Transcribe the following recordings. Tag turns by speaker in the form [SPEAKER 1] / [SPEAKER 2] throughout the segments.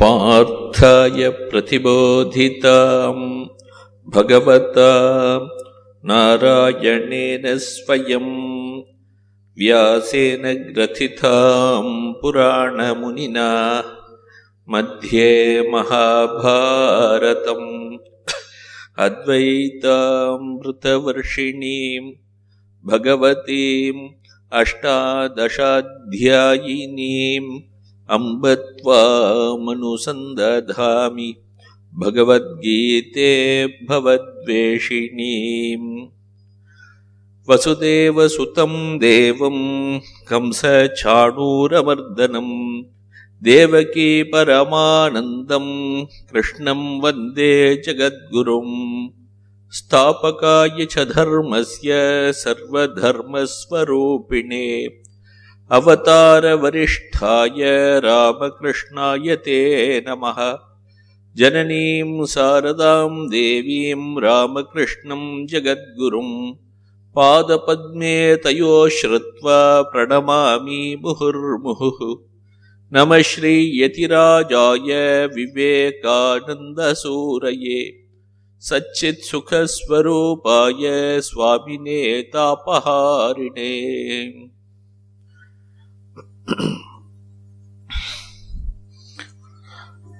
[SPEAKER 1] पार्थय प्रतिबोधिताम् भगवता नारायणेन स्वयम् व्यासेन ग्रथिताम् पुराणमुनिना मध्ये महाभारतम् अद्वैतामृतवर्षिणीं भगवतीम् अष्टादशाध्यायिनीम् अम्बत्वा मनुसन्दधामि भगवद्गीते भवद्वेषिणीम् वसुदेवसुतम् देवम् कंसचाणूरमर्दनम् देवकी परमानन्दम् कृष्णम् वन्दे जगद्गुरुम् स्थापकाय च धर्मस्य सर्वधर्मस्वरूपिणे अवतारवरिष्ठाय रामकृष्णाय ते नमः जननीं शारदाम् देवीं रामकृष्णम् जगद्गुरुम् पादपद्मे तयो श्रुत्वा प्रणमामि मुहुर्मुहुः नम श्रीयतिराजाय विवेकानन्दसूरये सच्चित्सुखस्वरूपाय तापहारिणे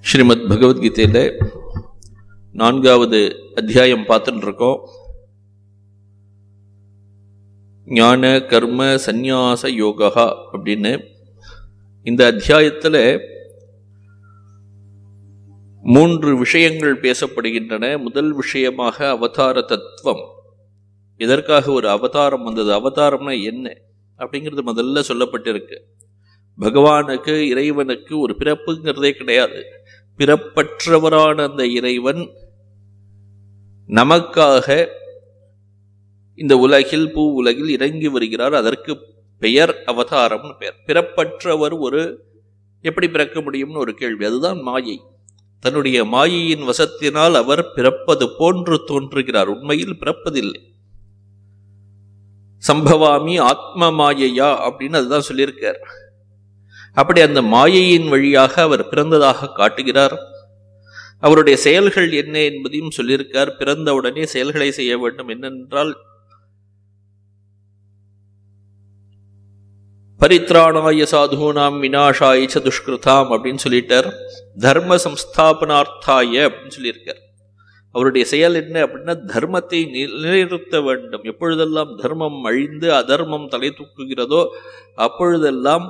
[SPEAKER 1] ஸ்ரீமத் பகவத்கீதையில் நான்காவது அத்தியாயம் பார்த்துட்டு இருக்கோம் ஞான கர்ம சந்நியாச யோகா அப்படின்னு இந்த அத்தியாயத்தில் மூன்று விஷயங்கள் பேசப்படுகின்றன முதல் விஷயமாக அவதார தத்துவம் இதற்காக ஒரு அவதாரம் வந்தது அவதாரம்னா என்ன அப்படிங்கிறது முதல்ல சொல்லப்பட்டிருக்கு பகவானுக்கு இறைவனுக்கு ஒரு பிறப்புங்கிறதே கிடையாது பிறப்பற்றவரான அந்த இறைவன் நமக்காக இந்த உலகில் பூ உலகில் இறங்கி வருகிறார் அதற்கு பெயர் அவதாரம்னு பெயர் பிறப்பற்றவர் ஒரு எப்படி பிறக்க முடியும்னு ஒரு கேள்வி அதுதான் மாயை தன்னுடைய மாயையின் வசத்தினால் அவர் பிறப்பது போன்று தோன்றுகிறார் உண்மையில் பிறப்பதில்லை சம்பவாமி ஆத்ம மாயையா அப்படின்னு அதுதான் சொல்லியிருக்கார் அப்படி அந்த மாயையின் வழியாக அவர் பிறந்ததாக காட்டுகிறார் அவருடைய செயல்கள் என்ன என்பதையும் சொல்லியிருக்கார் பிறந்த உடனே செயல்களை செய்ய வேண்டும் என்னென்றால் பரித்ராணாய சாதுனாம் வினாஷாய சதுஷ்கிருதாம் அப்படின்னு சொல்லிட்டார் தர்ம சம்ஸ்தாபனார்த்தாய அப்படின்னு சொல்லியிருக்கார் அவருடைய செயல் என்ன அப்படின்னா தர்மத்தை நிலைநிறுத்த வேண்டும் எப்பொழுதெல்லாம் தர்மம் அழிந்து அதர்மம் தலை தூக்குகிறதோ அப்பொழுதெல்லாம்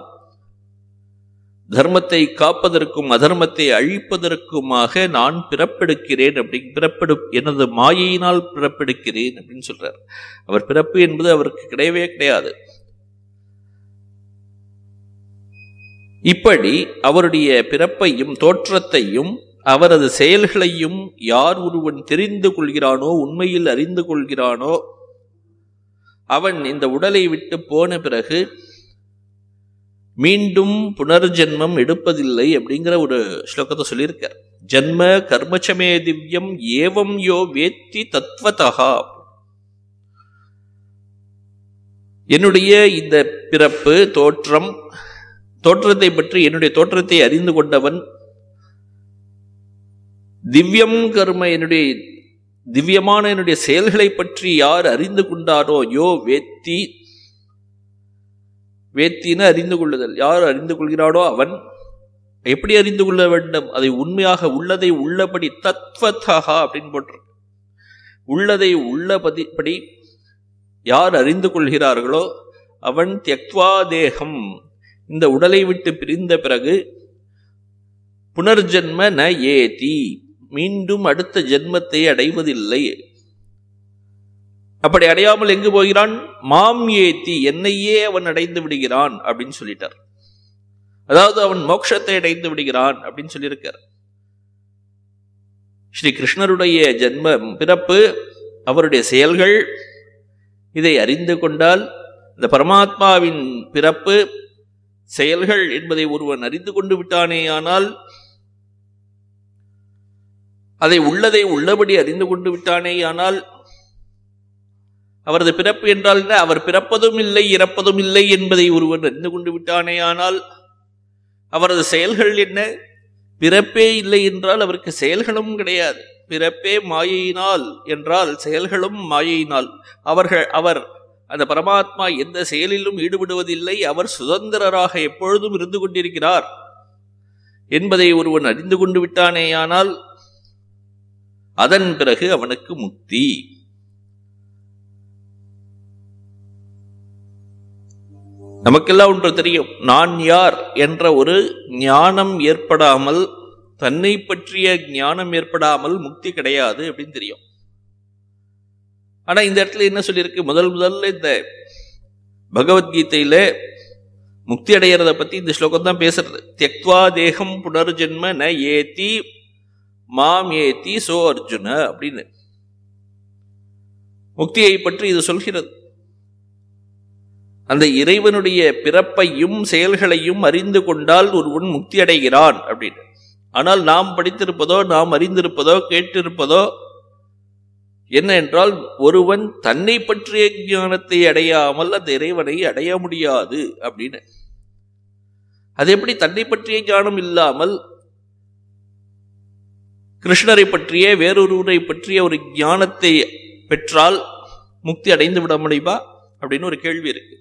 [SPEAKER 1] தர்மத்தை காப்பதற்கும் அதர்மத்தை அழிப்பதற்குமாக நான் பிறப்பெடுக்கிறேன் அப்படி பிறப்பெடு எனது மாயையினால் பிறப்பெடுக்கிறேன் அப்படின்னு சொல்றார் அவர் பிறப்பு என்பது அவருக்கு கிடையவே கிடையாது இப்படி அவருடைய பிறப்பையும் தோற்றத்தையும் அவரது செயல்களையும் யார் ஒருவன் தெரிந்து கொள்கிறானோ உண்மையில் அறிந்து கொள்கிறானோ அவன் இந்த உடலை விட்டு போன பிறகு மீண்டும் புனர்ஜென்மம் எடுப்பதில்லை அப்படிங்கிற ஒரு ஸ்லோகத்தை சொல்லியிருக்கார் ஜென்ம கர்மச்சமே திவ்யம் ஏவம் யோ வேத்தி தத்வதா என்னுடைய இந்த பிறப்பு தோற்றம் தோற்றத்தை பற்றி என்னுடைய தோற்றத்தை அறிந்து கொண்டவன் திவ்யம் கர்ம என்னுடைய திவ்யமான என்னுடைய செயல்களை பற்றி யார் அறிந்து கொண்டாரோ யோ வேத்தி வேத்தின்னு அறிந்து கொள்ளுதல் யார் அறிந்து கொள்கிறாடோ அவன் எப்படி அறிந்து கொள்ள வேண்டும் அதை உண்மையாக உள்ளதை உள்ளபடி தத்வத்தா அப்படின்னு போட்டிருக்கு உள்ளதை உள்ளபடி யார் அறிந்து கொள்கிறார்களோ அவன் தியக்வா தேகம் இந்த உடலை விட்டு பிரிந்த பிறகு புனர்ஜென்ம ந ஏதி மீண்டும் அடுத்த ஜென்மத்தை அடைவதில்லை அப்படி அடையாமல் எங்கு போகிறான் மாம் ஏத்தி என்னையே அவன் அடைந்து விடுகிறான் அப்படின்னு சொல்லிட்டார் அதாவது அவன் மோட்சத்தை அடைந்து விடுகிறான் அப்படின்னு சொல்லியிருக்கார் ஸ்ரீ கிருஷ்ணருடைய ஜென்ம பிறப்பு அவருடைய செயல்கள் இதை அறிந்து கொண்டால் இந்த பரமாத்மாவின் பிறப்பு செயல்கள் என்பதை ஒருவன் அறிந்து கொண்டு விட்டானேயானால் அதை உள்ளதை உள்ளபடி அறிந்து கொண்டு விட்டானேயானால் அவரது பிறப்பு என்றால் என்ன அவர் பிறப்பதும் இல்லை இறப்பதும் இல்லை என்பதை ஒருவன் அறிந்து கொண்டு விட்டானேயானால் அவரது செயல்கள் என்ன பிறப்பே இல்லை என்றால் அவருக்கு செயல்களும் கிடையாது பிறப்பே மாயையினால் என்றால் செயல்களும் மாயையினால் அவர்கள் அவர் அந்த பரமாத்மா எந்த செயலிலும் ஈடுபடுவதில்லை அவர் சுதந்திரராக எப்பொழுதும் இருந்து கொண்டிருக்கிறார் என்பதை ஒருவன் அறிந்து கொண்டு விட்டானேயானால் அதன் பிறகு அவனுக்கு முக்தி நமக்கெல்லாம் ஒன்று தெரியும் நான் யார் என்ற ஒரு ஞானம் ஏற்படாமல் தன்னை பற்றிய ஞானம் ஏற்படாமல் முக்தி கிடையாது அப்படின்னு தெரியும் ஆனால் இந்த இடத்துல என்ன சொல்லியிருக்கு முதல் முதல்ல இந்த பகவத்கீதையில முக்தி அடைகிறத பற்றி இந்த ஸ்லோகம் தான் பேசுறது தெக்வா தேகம் புனர்ஜென்ம ந ஏத்தி மாம் ஏத்தி சோ அர்ஜுன அப்படின்னு முக்தியை பற்றி இது சொல்கிறது அந்த இறைவனுடைய பிறப்பையும் செயல்களையும் அறிந்து கொண்டால் ஒருவன் முக்தி அடைகிறான் அப்படின்னு ஆனால் நாம் படித்திருப்பதோ நாம் அறிந்திருப்பதோ கேட்டிருப்பதோ என்ன என்றால் ஒருவன் தன்னை பற்றிய ஞானத்தை அடையாமல் அந்த இறைவனை அடைய முடியாது அப்படின்னு அது எப்படி தன்னை பற்றிய ஞானம் இல்லாமல் கிருஷ்ணரை பற்றிய வேறொருவரை பற்றிய ஒரு ஞானத்தை பெற்றால் முக்தி அடைந்து விட முடியுமா அப்படின்னு ஒரு கேள்வி இருக்கு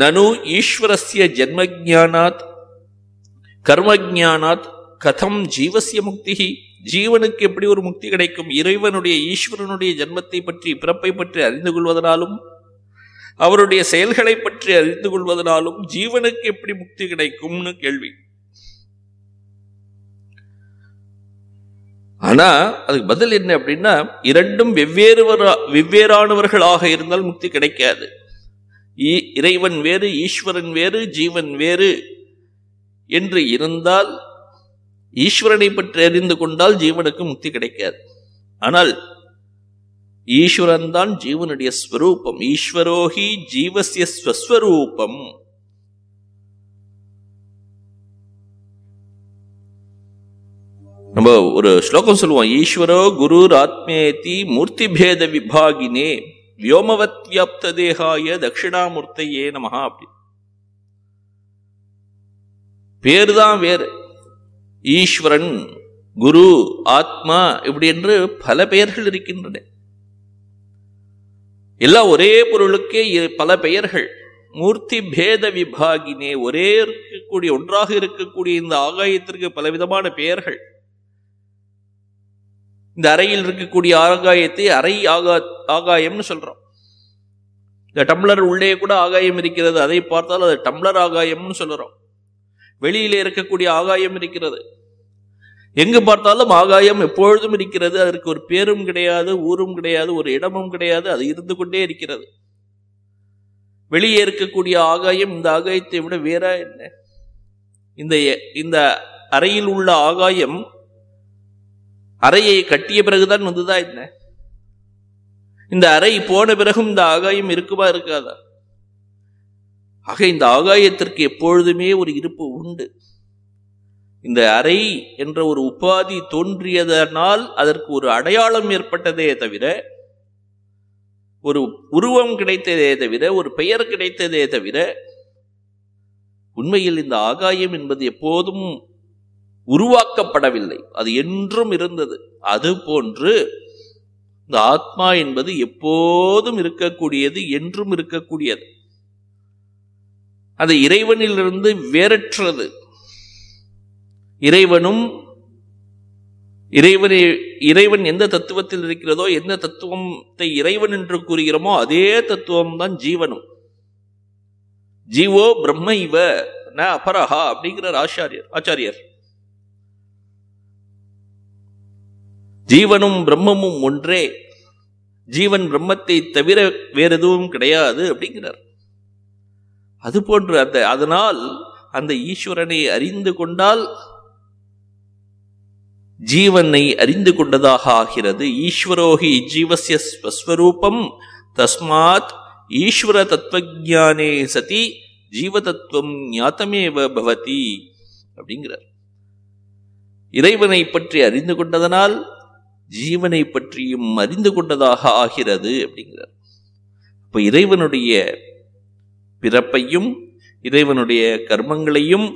[SPEAKER 1] நனு ஈஸ்வரஸ்ய ஜென்மஜானாத் கர்மஜானாத் கதம் ஜீவசிய முக்தி ஜீவனுக்கு எப்படி ஒரு முக்தி கிடைக்கும் இறைவனுடைய ஈஸ்வரனுடைய ஜென்மத்தை பற்றி பிறப்பை பற்றி அறிந்து கொள்வதனாலும் அவருடைய செயல்களை பற்றி அறிந்து கொள்வதனாலும் ஜீவனுக்கு எப்படி முக்தி கிடைக்கும்னு கேள்வி ஆனா அதுக்கு பதில் என்ன அப்படின்னா இரண்டும் வெவ்வேறு வெவ்வேறானவர்களாக இருந்தால் முக்தி கிடைக்காது இறைவன் வேறு ஈஸ்வரன் வேறு ஜீவன் வேறு என்று இருந்தால் ஈஸ்வரனை பற்றி அறிந்து கொண்டால் ஜீவனுக்கு முக்தி கிடைக்காது ஆனால் ஈஸ்வரன் தான் ஜீவனுடைய ஸ்வரூபம் ஈஸ்வரோஹி ஜீவசிய ஸ்வஸ்வரூபம் நம்ம ஒரு ஸ்லோகம் சொல்லுவோம் ஈஸ்வரோ குரு ஆத்மேதி மூர்த்தி பேத விபாகினே வியோமவத்யாப்த தேகாய தட்சிணாமூர்த்தையே நமகா அப்படி பேர் தான் வேறு ஈஸ்வரன் குரு ஆத்மா இப்படி என்று பல பெயர்கள் இருக்கின்றன எல்லா ஒரே பொருளுக்கே பல பெயர்கள் மூர்த்தி பேத விபாகினே ஒரே இருக்கக்கூடிய ஒன்றாக இருக்கக்கூடிய இந்த ஆகாயத்திற்கு பலவிதமான பெயர்கள் இந்த அறையில் இருக்கக்கூடிய ஆகாயத்தை அறை ஆகா ஆகாயம்னு சொல்கிறோம் இந்த டம்ளர் உள்ளே கூட ஆகாயம் இருக்கிறது அதை பார்த்தால் அது டம்ளர் ஆகாயம்னு சொல்கிறோம் வெளியிலே இருக்கக்கூடிய ஆகாயம் இருக்கிறது எங்கு பார்த்தாலும் ஆகாயம் எப்பொழுதும் இருக்கிறது அதற்கு ஒரு பேரும் கிடையாது ஊரும் கிடையாது ஒரு இடமும் கிடையாது அது இருந்து கொண்டே இருக்கிறது வெளியே இருக்கக்கூடிய ஆகாயம் இந்த ஆகாயத்தை விட வேற என்ன இந்த இந்த அறையில் உள்ள ஆகாயம் அறையை கட்டிய பிறகுதான் வந்துதா என்ன இந்த அறை போன பிறகும் இந்த ஆகாயம் இருக்குமா இருக்காதா ஆக இந்த ஆகாயத்திற்கு எப்பொழுதுமே ஒரு இருப்பு உண்டு இந்த அறை என்ற ஒரு உபாதி தோன்றியதனால் அதற்கு ஒரு அடையாளம் ஏற்பட்டதே தவிர ஒரு உருவம் கிடைத்ததே தவிர ஒரு பெயர் கிடைத்ததே தவிர உண்மையில் இந்த ஆகாயம் என்பது எப்போதும் உருவாக்கப்படவில்லை அது என்றும் இருந்தது அது போன்று இந்த ஆத்மா என்பது எப்போதும் இருக்கக்கூடியது என்றும் இருக்கக்கூடியது அது இறைவனிலிருந்து வேறற்றது இறைவனும் இறைவனை இறைவன் எந்த தத்துவத்தில் இருக்கிறதோ எந்த தத்துவத்தை இறைவன் என்று கூறுகிறோமோ அதே தத்துவம் தான் ஜீவனும் ஜீவோ பிரம்ம இவ ந அபரஹா அப்படிங்கிறார் ஆச்சாரியர் ஆச்சாரியர் ஜீவனும் பிரம்மமும் ஒன்றே ஜீவன் பிரம்மத்தை தவிர வேற எதுவும் கிடையாது அப்படிங்கிறார் அது போன்று அந்த அதனால் அந்த ஈஸ்வரனை அறிந்து கொண்டால் ஜீவனை அறிந்து கொண்டதாக ஆகிறது ஈஸ்வரோகி ஜீவசிய ஸ்வஸ்வரூபம் தஸ்மாத் ஈஸ்வர தத்துவானே சதி ஜீவ தத்துவம் ஞாத்தமேவ பவதி அப்படிங்கிறார் இறைவனை பற்றி அறிந்து கொண்டதனால் ஜீவனை பற்றியும் அறிந்து கொண்டதாக ஆகிறது அப்படிங்கிறார் இப்போ இறைவனுடைய பிறப்பையும் இறைவனுடைய கர்மங்களையும்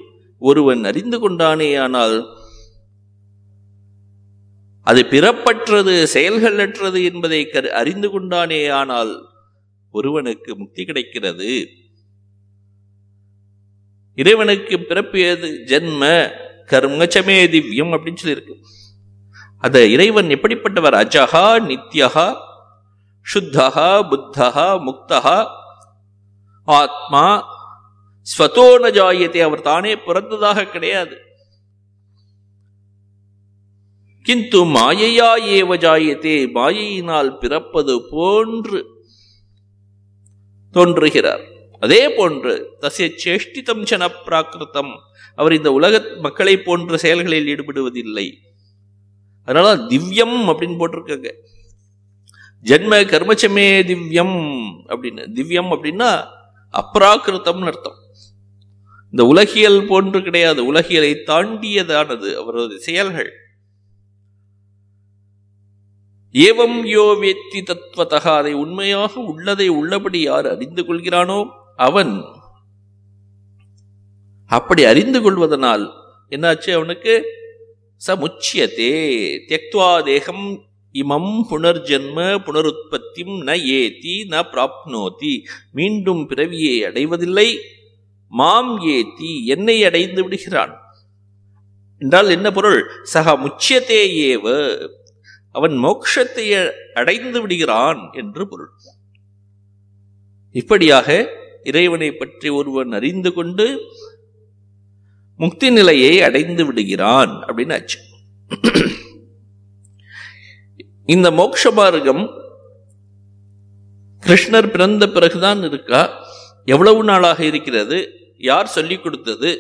[SPEAKER 1] ஒருவன் அறிந்து கொண்டானே ஆனால் அது பிறப்பற்றது செயல்களற்றது என்பதை கரு அறிந்து கொண்டானே ஆனால் ஒருவனுக்கு முக்தி கிடைக்கிறது இறைவனுக்கு பிறப்பியது ஜென்ம கர்மச்சமே திவ்யம் அப்படின்னு சொல்லியிருக்கு அது இறைவன் எப்படிப்பட்டவர் அஜகா நித்யகா சுத்தகா புத்தகா முக்தகா ஆத்மா ஸ்வதோன ஜாயத்தை அவர் தானே பிறந்ததாக கிடையாது கிந்து மாயையா ஏவ ஜாயத்தே மாயையினால் பிறப்பது போன்று தோன்றுகிறார் அதே போன்று தசிய சேஷ்டிதம் சன பிராகிருத்தம் அவர் இந்த உலக மக்களை போன்ற செயல்களில் ஈடுபடுவதில்லை அதனால திவ்யம் அப்படின்னு போட்டிருக்காங்க ஜென்ம கர்மச்சமே திவ்யம் அப்படின்னு திவ்யம் அப்படின்னா அப்ராக்கிருத்தம்னு அர்த்தம் இந்த உலகியல் போன்று கிடையாது உலகியலை தாண்டியதானது அவரது செயல்கள் ஏவம் யோ வேத்தி தத்துவத்தகா அதை உண்மையாக உள்ளதை உள்ளபடி யார் அறிந்து கொள்கிறானோ அவன் அப்படி அறிந்து கொள்வதனால் என்னாச்சு அவனுக்கு ச முச்சியத்தே தியக்துவா தேகம் இமம் புனர்ஜென்ம புனருற்பத்தியும் ந ஏத்தி ந பிராப்னோதி மீண்டும் பிறவியை அடைவதில்லை மாம் ஏத்தி என்னை அடைந்து விடுகிறான் என்றால் என்ன பொருள் சக முச்சியத்தே ஏவ அவன் மோக்ஷத்தை அடைந்து விடுகிறான் என்று பொருள் இப்படியாக இறைவனை பற்றி ஒருவன் அறிந்து கொண்டு முக்தி நிலையை அடைந்து விடுகிறான் அப்படின்னு ஆச்சு இந்த மார்க்கம் கிருஷ்ணர் பிறந்த பிறகுதான் இருக்கா எவ்வளவு நாளாக இருக்கிறது யார் சொல்லி கொடுத்தது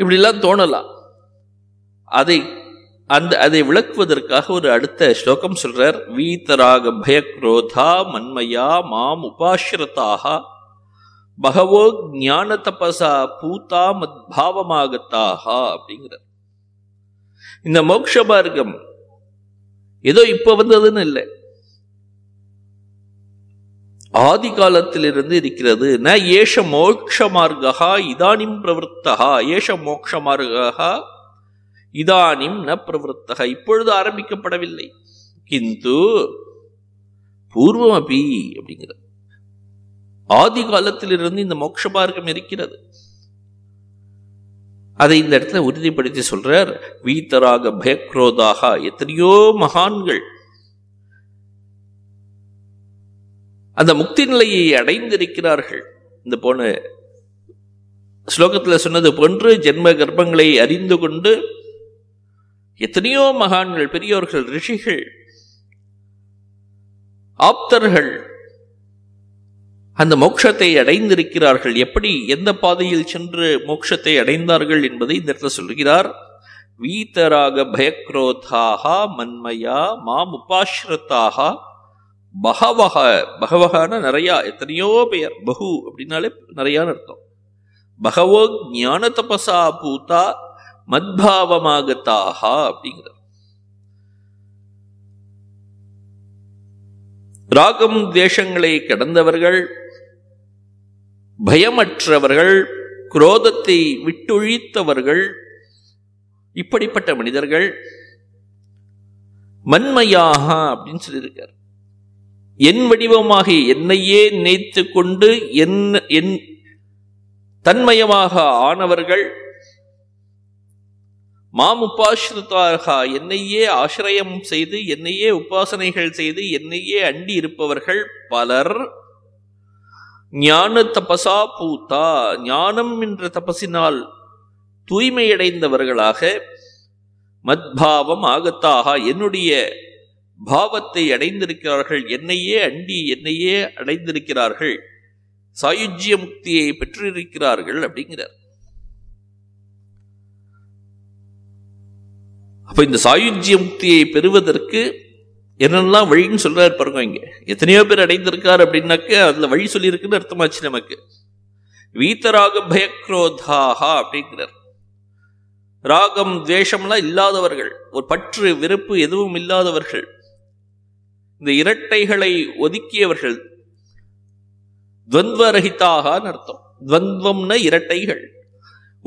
[SPEAKER 1] இப்படிலாம் தோணலாம் அதை அந்த அதை விளக்குவதற்காக ஒரு அடுத்த ஸ்லோகம் சொல்றார் வீதராக பயக்ரோதா மன்மையா மாம் உபாசிரதாக பகவோ ஞான தபசா பூத்தா மத்பாவமாகத்தாகா அப்படிங்கிறார் இந்த மோக்ஷ மார்க்கம் ஏதோ இப்ப வந்ததுன்னு இல்லை ஆதி காலத்திலிருந்து இருக்கிறது ந ஏஷ மோக்ஷ மார்க்கா இதானிம் பிரவருத்தகா ஏஷ மோக்ஷ மார்க்கா இதானிம் ந பிரவருத்தகா இப்பொழுது ஆரம்பிக்கப்படவில்லை கிந்து பூர்வம் அப்படிங்கிறது ஆதி காலத்திலிருந்து இந்த மோட்ச மார்க்கம் இருக்கிறது அதை இந்த இடத்துல உறுதிப்படுத்தி சொல்றார் வீத்தராக பயக்ரோதாக எத்தனையோ மகான்கள் அந்த முக்தி நிலையை அடைந்திருக்கிறார்கள் இந்த போன ஸ்லோகத்தில் சொன்னது போன்று ஜென்ம கர்ப்பங்களை அறிந்து கொண்டு எத்தனையோ மகான்கள் பெரியோர்கள் ரிஷிகள் ஆப்தர்கள் அந்த மோட்சத்தை அடைந்திருக்கிறார்கள் எப்படி எந்த பாதையில் சென்று மோட்சத்தை அடைந்தார்கள் என்பதை இந்த இடத்துல சொல்கிறார் வீத்தராக பயக்ரோதாக மண்மையா மாம் உபாஸ்ரத்தாகா பகவக பகவகான நிறையா எத்தனையோ பெயர் பகு அப்படின்னாலே நிறையான்னு அர்த்தம் பகவோ ஞான தபசா பூதா மத்பாவமாகத்தாகா அப்படிங்கிறார் ராகம் தேசங்களை கடந்தவர்கள் பயமற்றவர்கள் குரோதத்தை விட்டொழித்தவர்கள் இப்படிப்பட்ட மனிதர்கள் மண்மையாக அப்படின்னு சொல்லியிருக்கார் என் வடிவமாகி என்னையே நினைத்து கொண்டு என் என் தன்மயமாக ஆனவர்கள் மாம் என்னையே ஆசிரயம் செய்து என்னையே உபாசனைகள் செய்து என்னையே அண்டி இருப்பவர்கள் பலர் ஞான தபசா பூத்தா ஞானம் என்ற தபசினால் தூய்மையடைந்தவர்களாக மத்பாவம் ஆகத்தாக என்னுடைய பாவத்தை அடைந்திருக்கிறார்கள் என்னையே அண்டி என்னையே அடைந்திருக்கிறார்கள் சாயுஜ்ய முக்தியை பெற்றிருக்கிறார்கள் அப்படிங்கிறார் அப்ப இந்த சாயுஜ்ய முக்தியை பெறுவதற்கு என்னெல்லாம் வழின்னு சொல்றாரு பாருங்க இங்க எத்தனையோ பேர் அடைந்திருக்கார் அப்படின்னாக்க அதுல வழி சொல்லியிருக்குன்னு அர்த்தமாச்சு நமக்கு வீத்தராக பயக்ரோதாகா அப்படிங்கிறார் ராகம் துவேஷம்லாம் இல்லாதவர்கள் ஒரு பற்று வெறுப்பு எதுவும் இல்லாதவர்கள் இந்த இரட்டைகளை ஒதுக்கியவர்கள் துவந்தரகிதாகான்னு அர்த்தம் துவந்தம்னா இரட்டைகள்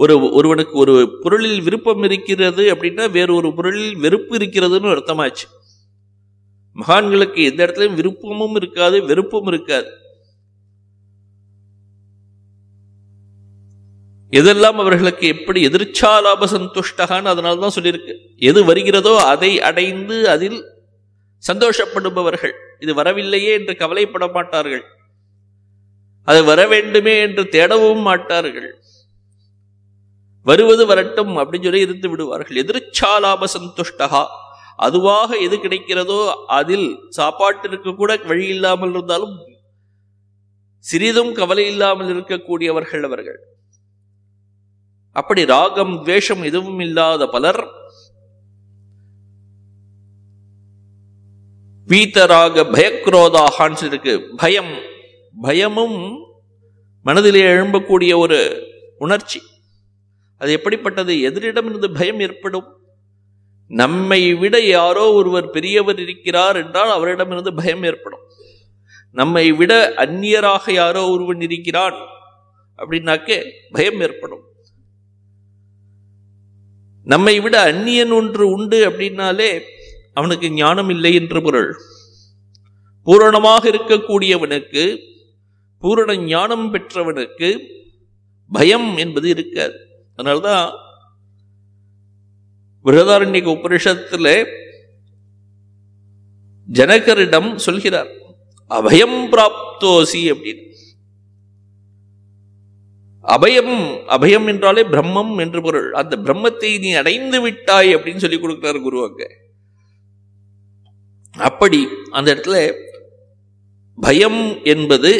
[SPEAKER 1] ஒரு ஒருவனுக்கு ஒரு பொருளில் விருப்பம் இருக்கிறது அப்படின்னா வேறு ஒரு பொருளில் வெறுப்பு இருக்கிறதுன்னு அர்த்தமாச்சு மகான்களுக்கு எந்த இடத்துலையும் விருப்பமும் இருக்காது வெறுப்பும் இருக்காது எதெல்லாம் அவர்களுக்கு எப்படி எதிர்ச்சாலாப லாப சந்துஷ்டகான்னு அதனால தான் சொல்லியிருக்கு எது வருகிறதோ அதை அடைந்து அதில் சந்தோஷப்படுபவர்கள் இது வரவில்லையே என்று கவலைப்பட மாட்டார்கள் அது வர வேண்டுமே என்று தேடவும் மாட்டார்கள் வருவது வரட்டும் அப்படின்னு சொல்லி இருந்து விடுவார்கள் எதிர்ச்சாலாப லாப சந்துஷ்டகா அதுவாக எது கிடைக்கிறதோ அதில் சாப்பாட்டிற்கு கூட வழி இல்லாமல் இருந்தாலும் சிறிதும் கவலை இல்லாமல் இருக்கக்கூடியவர்கள் அவர்கள் அப்படி ராகம் துவேஷம் எதுவும் இல்லாத பலர் பீத்தராக பயக்ரோதாகான்னு இருக்கு பயம் பயமும் மனதிலே எழும்பக்கூடிய ஒரு உணர்ச்சி அது எப்படிப்பட்டது எதிரிடமிருந்து பயம் ஏற்படும் நம்மை விட யாரோ ஒருவர் பெரியவர் இருக்கிறார் என்றால் அவரிடமிருந்து பயம் ஏற்படும் நம்மை விட அந்நியராக யாரோ ஒருவன் இருக்கிறான் அப்படின்னாக்கே பயம் ஏற்படும் நம்மை விட அந்நியன் ஒன்று உண்டு அப்படின்னாலே அவனுக்கு ஞானம் இல்லை என்று பொருள் பூரணமாக இருக்கக்கூடியவனுக்கு பூரண ஞானம் பெற்றவனுக்கு பயம் என்பது இருக்காது அதனால்தான் பிருகதாரண்யக உபனிஷத்தில் ஜனகரிடம் சொல்கிறார் அபயம் பிராப்தோசி அப்படின்னு அபயம் அபயம் என்றாலே பிரம்மம் என்று பொருள் அந்த பிரம்மத்தை நீ அடைந்து விட்டாய் அப்படின்னு சொல்லி கொடுக்கிறார் குரு அங்க அப்படி அந்த இடத்துல பயம் என்பது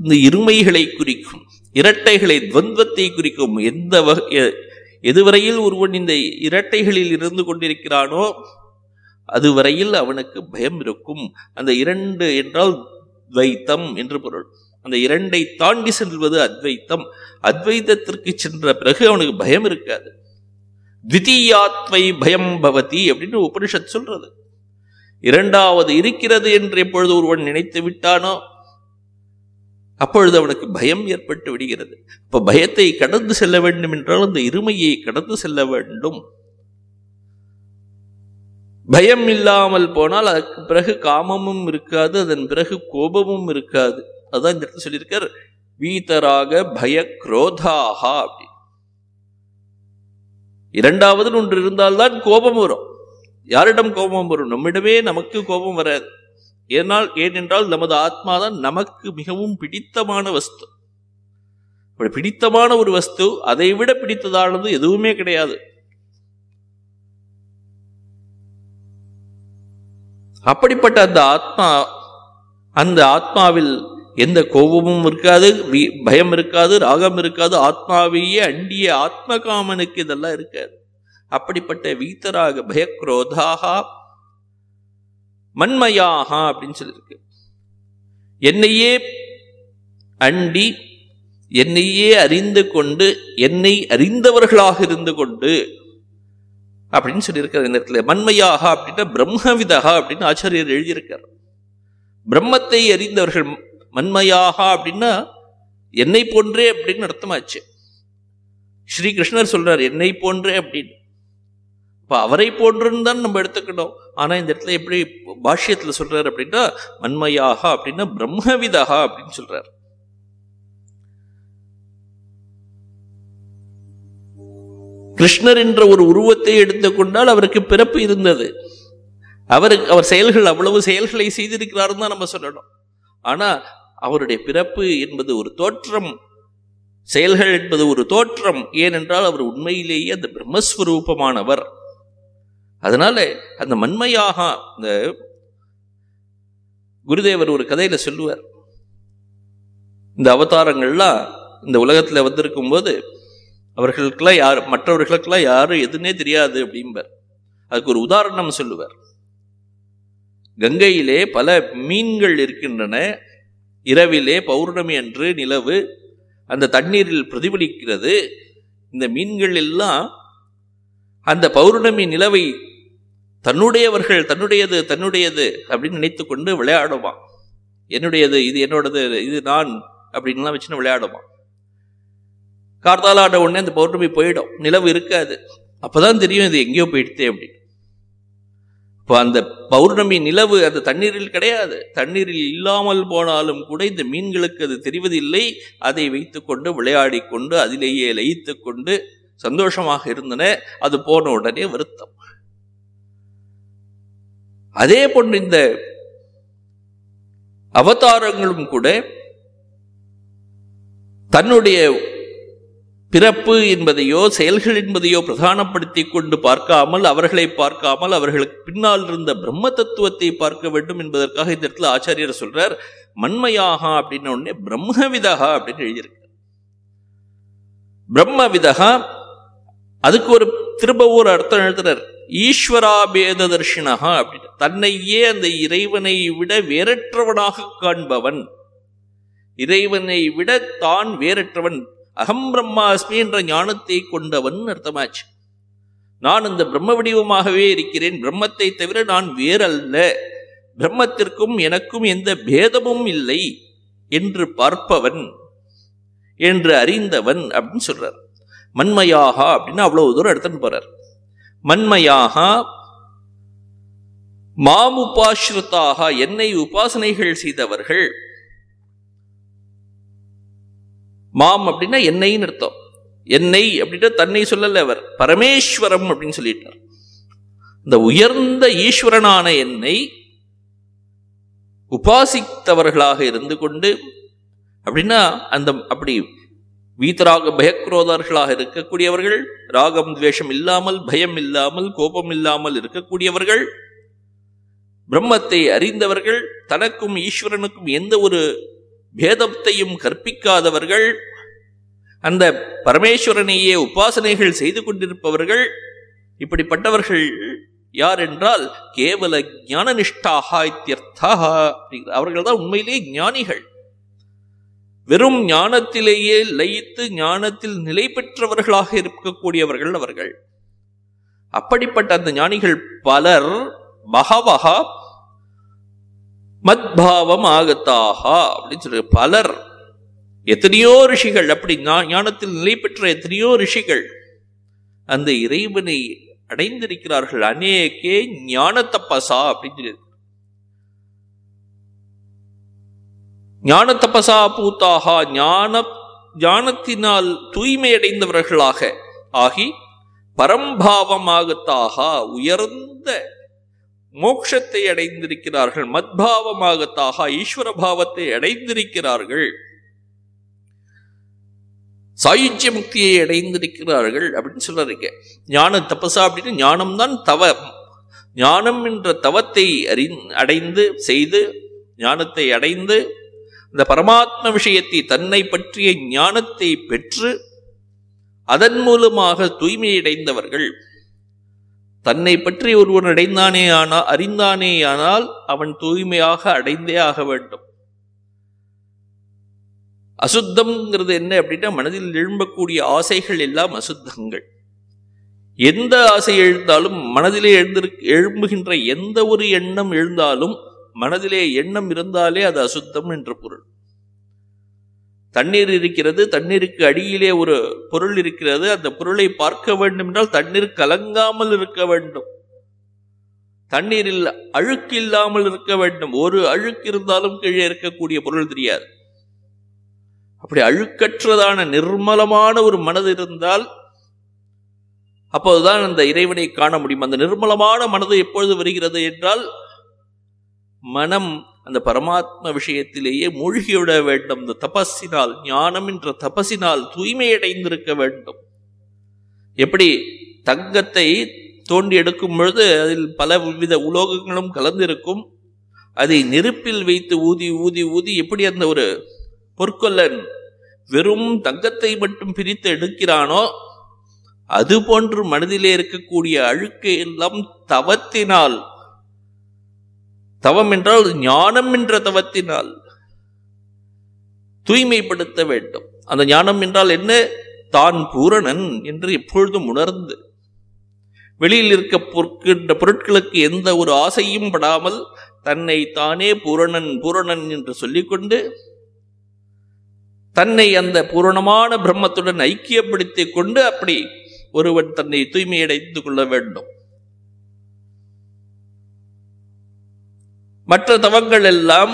[SPEAKER 1] இந்த இருமைகளை குறிக்கும் இரட்டைகளை துவந்தத்தை குறிக்கும் எந்த வகை எதுவரையில் ஒருவன் இந்த இரட்டைகளில் இருந்து கொண்டிருக்கிறானோ அதுவரையில் அவனுக்கு பயம் இருக்கும் அந்த இரண்டு என்றால் துவைத்தம் என்று பொருள் அந்த இரண்டை தாண்டி செல்வது அத்வைத்தம் அத்வைதத்திற்கு சென்ற பிறகு அவனுக்கு பயம் இருக்காது த்விதீயாத்வை பயம் பவதி அப்படின்னு உபனிஷத் சொல்றது இரண்டாவது இருக்கிறது என்று எப்பொழுது ஒருவன் நினைத்து விட்டானோ அப்பொழுது அவனுக்கு பயம் ஏற்பட்டு விடுகிறது இப்போ பயத்தை கடந்து செல்ல வேண்டும் என்றால் அந்த இருமையை கடந்து செல்ல வேண்டும் பயம் இல்லாமல் போனால் அதற்கு பிறகு காமமும் இருக்காது அதன் பிறகு கோபமும் இருக்காது அதான் இந்த இடத்துல சொல்லியிருக்கார் வீதராக பய குரோதாகா அப்படி இரண்டாவது ஒன்று இருந்தால்தான் கோபம் வரும் யாரிடம் கோபம் வரும் நம்மிடமே நமக்கு கோபம் வராது ஏனால் ஏனென்றால் நமது ஆத்மாதான் நமக்கு மிகவும் பிடித்தமான வஸ்து அப்படி பிடித்தமான ஒரு வஸ்து அதை விட பிடித்ததானது எதுவுமே கிடையாது அப்படிப்பட்ட அந்த ஆத்மா அந்த ஆத்மாவில் எந்த கோபமும் இருக்காது பயம் இருக்காது ராகம் இருக்காது ஆத்மாவையே அண்டிய ஆத்மகாமனுக்கு இதெல்லாம் இருக்காது அப்படிப்பட்ட வீத்தராக பயக்ரோதாக மண்மையாக அப்படின்னு சொல்லியிருக்கு என்னையே அண்டி என்னையே அறிந்து கொண்டு என்னை அறிந்தவர்களாக இருந்து கொண்டு அப்படின்னு சொல்லியிருக்கார் நேரத்தில் இடத்துல மண்மையாக அப்படின்னா பிரம்மவிதகா அப்படின்னு ஆச்சாரியர் எழுதியிருக்கார் பிரம்மத்தை அறிந்தவர்கள் மண்மையாக அப்படின்னா என்னை போன்றே அப்படின்னு அர்த்தமாச்சு ஸ்ரீகிருஷ்ணர் சொல்றார் என்னை போன்றே அப்படின்னு இப்போ அவரை போன்றுன்னு தான் நம்ம எடுத்துக்கணும் ஆனால் இந்த இடத்துல எப்படி பாஷ்யத்தில் சொல்கிறார் அப்படின்னா மண்மையாக அப்படின்னா பிரம்மவிதாக அப்படின்னு சொல்கிறார் கிருஷ்ணர் என்ற ஒரு உருவத்தை எடுத்துக்கொண்டால் அவருக்கு பிறப்பு இருந்தது அவருக்கு அவர் செயல்கள் அவ்வளவு செயல்களை செய்திருக்கிறாருன்னு தான் நம்ம சொல்லணும் ஆனால் அவருடைய பிறப்பு என்பது ஒரு தோற்றம் செயல்கள் என்பது ஒரு தோற்றம் ஏனென்றால் அவர் உண்மையிலேயே அந்த பிரம்மஸ்வரூபமானவர் அதனால அந்த மண்மையாக இந்த குருதேவர் ஒரு கதையில் சொல்லுவார் இந்த அவதாரங்கள்லாம் இந்த உலகத்தில் வந்திருக்கும் போது அவர்களுக்கெல்லாம் யார் மற்றவர்களுக்கெல்லாம் யாரும் எதுன்னே தெரியாது அப்படிம்பார் அதுக்கு ஒரு உதாரணம் சொல்லுவார் கங்கையிலே பல மீன்கள் இருக்கின்றன இரவிலே பௌர்ணமி அன்று நிலவு அந்த தண்ணீரில் பிரதிபலிக்கிறது இந்த மீன்கள் எல்லாம் அந்த பௌர்ணமி நிலவை தன்னுடையவர்கள் தன்னுடையது தன்னுடையது அப்படின்னு நினைத்து கொண்டு விளையாடுவான் என்னுடையது இது என்னோடது இது நான் அப்படின்லாம் வச்சுன்னு விளையாடுவான் கார்த்தால ஆட உடனே அந்த பௌர்ணமி போயிடும் நிலவு இருக்காது அப்போதான் தெரியும் இது எங்கேயோ போயிடுத்தே அப்படின்னு இப்போ அந்த பௌர்ணமி நிலவு அந்த தண்ணீரில் கிடையாது தண்ணீரில் இல்லாமல் போனாலும் கூட இந்த மீன்களுக்கு அது தெரிவதில்லை அதை வைத்துக்கொண்டு விளையாடி கொண்டு அதிலேயே லயித்து கொண்டு சந்தோஷமாக இருந்தனே அது போன உடனே வருத்தம் அதே போன்று இந்த அவதாரங்களும் கூட தன்னுடைய பிறப்பு என்பதையோ செயல்கள் என்பதையோ பிரதானப்படுத்தி கொண்டு பார்க்காமல் அவர்களை பார்க்காமல் அவர்களுக்கு பின்னால் இருந்த பிரம்ம தத்துவத்தை பார்க்க வேண்டும் என்பதற்காக இந்த இடத்துல ஆச்சாரியர் சொல்றார் மண்மையாகா அப்படின்னு உடனே பிரம்மவிதகா அப்படின்னு எழுதியிருக்கார் பிரம்மவிதகா அதுக்கு ஒரு திரும்ப ஒரு அர்த்தம் எழுதுறார் ஈஸ்வராபேத தர்ஷினகா அப்படின்னு தன்னையே அந்த இறைவனை விட வேறற்றவனாக காண்பவன் இறைவனை விட தான் வேறற்றவன் அகம் பிரம்மாஸ்மி என்ற ஞானத்தை கொண்டவன் அர்த்தமாச்சு நான் இந்த பிரம்ம வடிவமாகவே இருக்கிறேன் பிரம்மத்தை தவிர நான் வேறல்ல பிரம்மத்திற்கும் எனக்கும் எந்த பேதமும் இல்லை என்று பார்ப்பவன் என்று அறிந்தவன் அப்படின்னு சொல்றார் மண்மையாகா அப்படின்னு அவ்வளவு தூரம் எடுத்துன்னு போறார் மண்மையாக மாம் உபாஸ்ருத்தாக என்னை உபாசனைகள் செய்தவர்கள் மாம் அப்படின்னா என்னைன்னு அர்த்தம் என்னை அப்படின்னா தன்னை சொல்லல அவர் பரமேஸ்வரம் அப்படின்னு சொல்லிட்டார் இந்த உயர்ந்த ஈஸ்வரனான என்னை உபாசித்தவர்களாக இருந்து கொண்டு அப்படின்னா அந்த அப்படி வீத்தராக பயக்ரோதர்களாக இருக்கக்கூடியவர்கள் ராகம் துவேஷம் இல்லாமல் பயம் இல்லாமல் கோபம் இல்லாமல் இருக்கக்கூடியவர்கள் பிரம்மத்தை அறிந்தவர்கள் தனக்கும் ஈஸ்வரனுக்கும் எந்த ஒரு பேதத்தையும் கற்பிக்காதவர்கள் அந்த பரமேஸ்வரனையே உபாசனைகள் செய்து கொண்டிருப்பவர்கள் இப்படிப்பட்டவர்கள் யார் என்றால் கேவல ஞான நிஷ்டாக இத்தியர்த்தா அவர்கள் தான் உண்மையிலேயே ஞானிகள் வெறும் ஞானத்திலேயே லயித்து ஞானத்தில் நிலை பெற்றவர்களாக இருக்கக்கூடியவர்கள் அவர்கள் அப்படிப்பட்ட அந்த ஞானிகள் பலர் பகவகா மத்பாவம் ஆகத்தாகா அப்படின்னு சொல்லி பலர் எத்தனையோ ரிஷிகள் அப்படி ஞானத்தில் நிலை பெற்ற எத்தனையோ ரிஷிகள் அந்த இறைவனை அடைந்திருக்கிறார்கள் அநேகே ஞான தப்பசா அப்படின்னு சொல்லி ஞான தபசா பூத்தாகா ஞான ஞானத்தினால் தூய்மையடைந்தவர்களாக ஆகி பரம்பாவமாகத்தாக உயர்ந்த மோட்சத்தை அடைந்திருக்கிறார்கள் மத்பாவமாகத்தாக ஈஸ்வர பாவத்தை அடைந்திருக்கிறார்கள் சாயுஜ்ய முக்தியை அடைந்திருக்கிறார்கள் அப்படின்னு சொல்றதுங்க ஞான தபசா அப்படின்னு ஞானம்தான் தவம் ஞானம் என்ற தவத்தை அறி அடைந்து செய்து ஞானத்தை அடைந்து இந்த பரமாத்ம விஷயத்தை தன்னை பற்றிய ஞானத்தை பெற்று அதன் மூலமாக தூய்மையடைந்தவர்கள் தன்னை பற்றி ஒருவன் அடைந்தானே ஆனால் அறிந்தானேயானால் அவன் தூய்மையாக அடைந்தே ஆக வேண்டும் அசுத்தம்ங்கிறது என்ன அப்படின்னா மனதில் எழும்பக்கூடிய ஆசைகள் எல்லாம் அசுத்தங்கள் எந்த ஆசை எழுந்தாலும் மனதிலே எழுந்திரு எழும்புகின்ற எந்த ஒரு எண்ணம் எழுந்தாலும் மனதிலே எண்ணம் இருந்தாலே அது அசுத்தம் என்று பொருள் தண்ணீர் இருக்கிறது தண்ணீருக்கு அடியிலே ஒரு பொருள் இருக்கிறது அந்த பொருளை பார்க்க வேண்டும் என்றால் தண்ணீர் கலங்காமல் இருக்க வேண்டும் தண்ணீரில் அழுக்கு இல்லாமல் இருக்க வேண்டும் ஒரு அழுக்கு இருந்தாலும் கீழே இருக்கக்கூடிய பொருள் தெரியாது அப்படி அழுக்கற்றதான நிர்மலமான ஒரு மனது இருந்தால் அப்போதுதான் அந்த இறைவனை காண முடியும் அந்த நிர்மலமான மனது எப்பொழுது வருகிறது என்றால் மனம் அந்த பரமாத்ம விஷயத்திலேயே மூழ்கிவிட வேண்டும் இந்த தபஸினால் ஞானம் என்ற தபஸினால் தூய்மையடைந்திருக்க வேண்டும் எப்படி தங்கத்தை தோண்டி எடுக்கும் பொழுது அதில் பல வித உலோகங்களும் கலந்திருக்கும் அதை நெருப்பில் வைத்து ஊதி ஊதி ஊதி எப்படி அந்த ஒரு பொற்கொல்லன் வெறும் தங்கத்தை மட்டும் பிரித்து எடுக்கிறானோ அதுபோன்று மனதிலே இருக்கக்கூடிய அழுக்கை எல்லாம் தவத்தினால் தவம் என்றால் ஞானம் என்ற தவத்தினால் தூய்மைப்படுத்த வேண்டும் அந்த ஞானம் என்றால் என்ன தான் பூரணன் என்று எப்பொழுதும் உணர்ந்து வெளியில் இருக்க பொற்கின்ற பொருட்களுக்கு எந்த ஒரு ஆசையும் படாமல் தன்னை தானே பூரணன் பூரணன் என்று சொல்லிக்கொண்டு தன்னை அந்த பூரணமான பிரம்மத்துடன் ஐக்கியப்படுத்திக் கொண்டு அப்படி ஒருவன் தன்னை தூய்மையடைந்து கொள்ள வேண்டும் மற்ற தவங்கள் எல்லாம்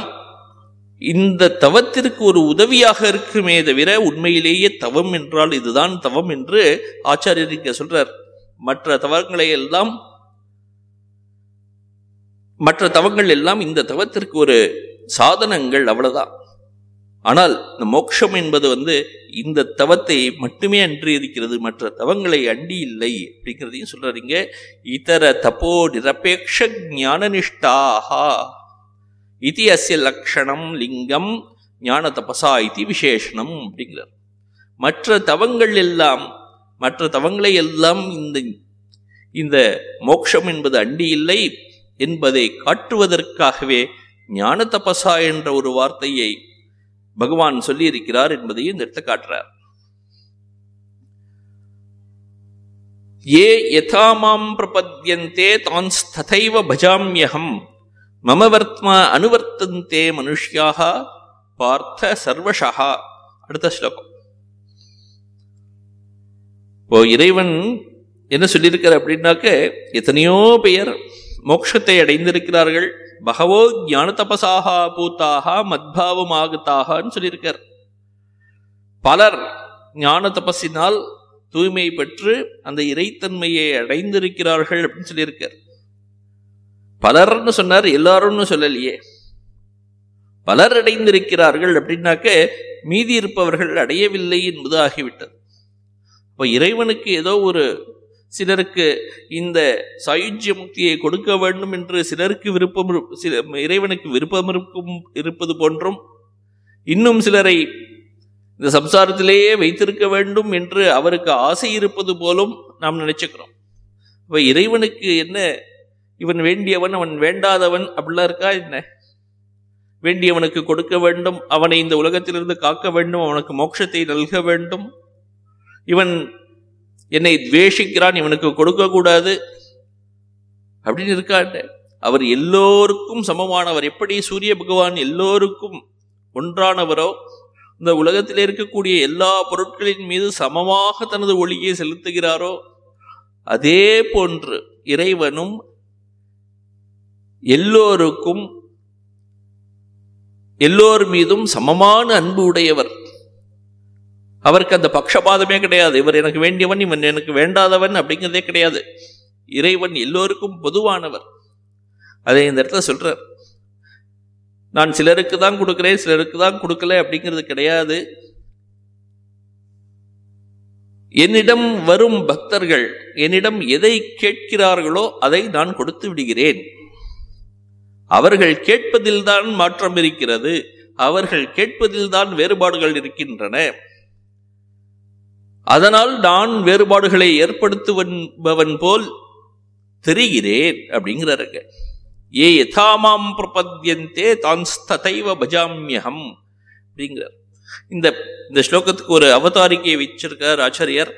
[SPEAKER 1] இந்த தவத்திற்கு ஒரு உதவியாக இருக்குமே தவிர உண்மையிலேயே தவம் என்றால் இதுதான் தவம் என்று ஆச்சாரியர் இங்க சொல்றார் மற்ற தவங்களை எல்லாம் மற்ற தவங்கள் எல்லாம் இந்த தவத்திற்கு ஒரு சாதனங்கள் அவ்வளவுதான் ஆனால் இந்த மோட்சம் என்பது வந்து இந்த தவத்தை மட்டுமே அன்றி இருக்கிறது மற்ற தவங்களை அண்டி இல்லை அப்படிங்கிறதையும் சொல்றாருங்க இதர தப்போ நிரபேக்ஷ நிஷ்டாஹா இது அஸ்ய லக்ஷணம் லிங்கம் ஞான தபசா இது விசேஷனம் அப்படிங்கிறார் மற்ற தவங்கள் எல்லாம் மற்ற தவங்களை எல்லாம் இந்த இந்த மோக்ஷம் என்பது அண்டி இல்லை என்பதை காட்டுவதற்காகவே ஞான தபசா என்ற ஒரு வார்த்தையை பகவான் சொல்லியிருக்கிறார் என்பதையும் இந்த இடத்தை காட்டுறார் ஏ யதாமாம் பிரபத்யந்தே தான் ததைவ பஜாமியகம் மம வர்த்மா அனுவர்த்தந்தே மனுஷியாக பார்த்த சர்வஷா அடுத்த ஸ்லோகம் இப்போ இறைவன் என்ன சொல்லியிருக்கார் அப்படின்னாக்க எத்தனையோ பெயர் மோட்சத்தை அடைந்திருக்கிறார்கள் பகவோ ஞான தபசாக பூத்தாக மத்பாவம் சொல்லியிருக்கார் பலர் ஞான தபசினால் தூய்மை பெற்று அந்த இறைத்தன்மையை அடைந்திருக்கிறார்கள் அப்படின்னு சொல்லியிருக்கார் பலர்னு சொன்னார் எல்லாரும்னு சொல்லலையே பலர் அடைந்திருக்கிறார்கள் அப்படின்னாக்க மீதி இருப்பவர்கள் அடையவில்லை என்பது ஆகிவிட்டது இப்போ இறைவனுக்கு ஏதோ ஒரு சிலருக்கு இந்த சாயுஜ்ய முக்தியை கொடுக்க வேண்டும் என்று சிலருக்கு விருப்பம் சில இறைவனுக்கு விருப்பம் இருக்கும் இருப்பது போன்றும் இன்னும் சிலரை இந்த சம்சாரத்திலேயே வைத்திருக்க வேண்டும் என்று அவருக்கு ஆசை இருப்பது போலும் நாம் நினைச்சுக்கிறோம் இப்போ இறைவனுக்கு என்ன இவன் வேண்டியவன் அவன் வேண்டாதவன் அப்படிலாம் இருக்கா என்ன வேண்டியவனுக்கு கொடுக்க வேண்டும் அவனை இந்த உலகத்திலிருந்து காக்க வேண்டும் அவனுக்கு மோட்சத்தை நல்க வேண்டும் இவன் என்னை துவேஷிக்கிறான் இவனுக்கு கொடுக்கக்கூடாது அப்படின்னு இருக்காண்ட அவர் எல்லோருக்கும் சமமானவர் எப்படி சூரிய பகவான் எல்லோருக்கும் ஒன்றானவரோ இந்த உலகத்தில் இருக்கக்கூடிய எல்லா பொருட்களின் மீது சமமாக தனது ஒளியை செலுத்துகிறாரோ அதே போன்று இறைவனும் எல்லோருக்கும் எல்லோர் மீதும் சமமான அன்பு உடையவர் அவருக்கு அந்த பக்ஷபாதமே கிடையாது இவர் எனக்கு வேண்டியவன் இவன் எனக்கு வேண்டாதவன் அப்படிங்கிறதே கிடையாது இறைவன் எல்லோருக்கும் பொதுவானவர் அதை இந்த இடத்துல சொல்றார் நான் சிலருக்கு தான் கொடுக்குறேன் சிலருக்கு தான் கொடுக்கல அப்படிங்கிறது கிடையாது என்னிடம் வரும் பக்தர்கள் என்னிடம் எதை கேட்கிறார்களோ அதை நான் கொடுத்து விடுகிறேன் அவர்கள் கேட்பதில்தான் மாற்றம் இருக்கிறது அவர்கள் கேட்பதில்தான் வேறுபாடுகள் இருக்கின்றன அதனால் நான் வேறுபாடுகளை ஏற்படுத்துவன்பவன் போல் தெரிகிறேன் அப்படிங்கிறாருங்க ஏ யதாமாம் பிரபத்யந்தே தான் ததைவ பஜாமியகம் அப்படிங்கிறார் இந்த இந்த ஸ்லோகத்துக்கு ஒரு அவதாரிக்கையை வச்சிருக்கார் ஆச்சாரியர்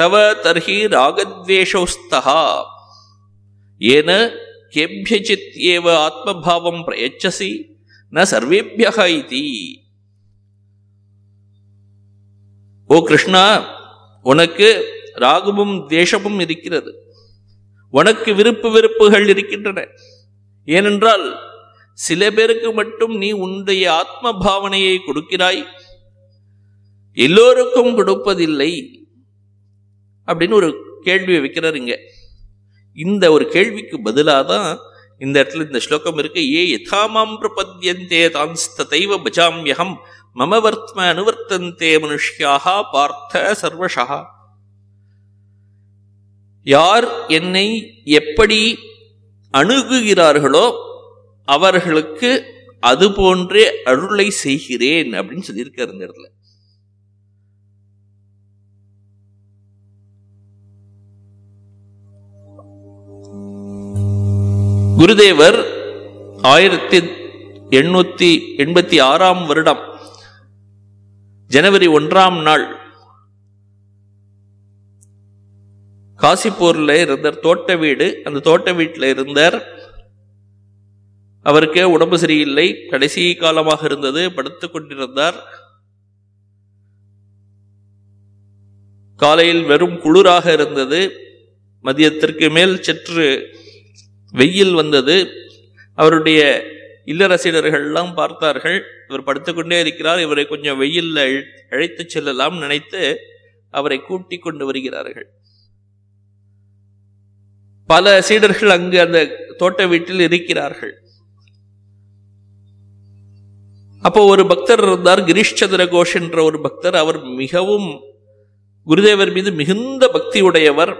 [SPEAKER 1] தவ தர்ஹி ராகத்வேஷோஸ்தகா ஏன கேபியஜித் ஏவ ஆத்மபாவம் பிரயச்சசி ந சர்வேபியக இது ஓ கிருஷ்ணா உனக்கு ராகுமும் தேசமும் இருக்கிறது உனக்கு விருப்பு வெறுப்புகள் இருக்கின்றன ஏனென்றால் சில பேருக்கு மட்டும் நீ உன்னுடைய ஆத்ம பாவனையை கொடுக்கிறாய் எல்லோருக்கும் கொடுப்பதில்லை அப்படின்னு ஒரு கேள்வி வைக்கிறார் இங்கே இந்த ஒரு கேள்விக்கு பதிலாக தான் இந்த இடத்துல இந்த ஸ்லோகம் இருக்கு ஏ யதாமாம் பிரபத்யந்தே தாம்ஸ்ததைவ பஜாமியகம் மம வர்த்ம அனுவர்த்தந்தே மனுஷியாக பார்த்த சர்வஷா யார் என்னை எப்படி அணுகுகிறார்களோ அவர்களுக்கு அது போன்றே அருளை செய்கிறேன் அப்படின்னு சொல்லியிருக்கார் இந்த இடத்துல குருதேவர் ஆயிரத்தி எண்ணூற்றி எண்பத்தி ஆறாம் வருடம் ஜனவரி ஒன்றாம் நாள் காசிப்பூரில் இருந்தார் தோட்ட வீடு அந்த தோட்ட வீட்டில் இருந்தார் அவருக்கு உடம்பு சரியில்லை கடைசி காலமாக இருந்தது படுத்து கொண்டிருந்தார் காலையில் வெறும் குளிராக இருந்தது மதியத்திற்கு மேல் சற்று வெயில் வந்தது அவருடைய எல்லாம் பார்த்தார்கள் இவர் படுத்துக்கொண்டே இருக்கிறார் இவரை கொஞ்சம் வெயிலில் அழைத்து செல்லலாம் நினைத்து அவரை கூட்டி கொண்டு வருகிறார்கள் பல சீடர்கள் அங்கு அந்த தோட்ட வீட்டில் இருக்கிறார்கள் அப்போ ஒரு பக்தர் இருந்தார் கிரீஷ் சந்திர கோஷ் என்ற ஒரு பக்தர் அவர் மிகவும் குருதேவர் மீது மிகுந்த பக்தி உடையவர்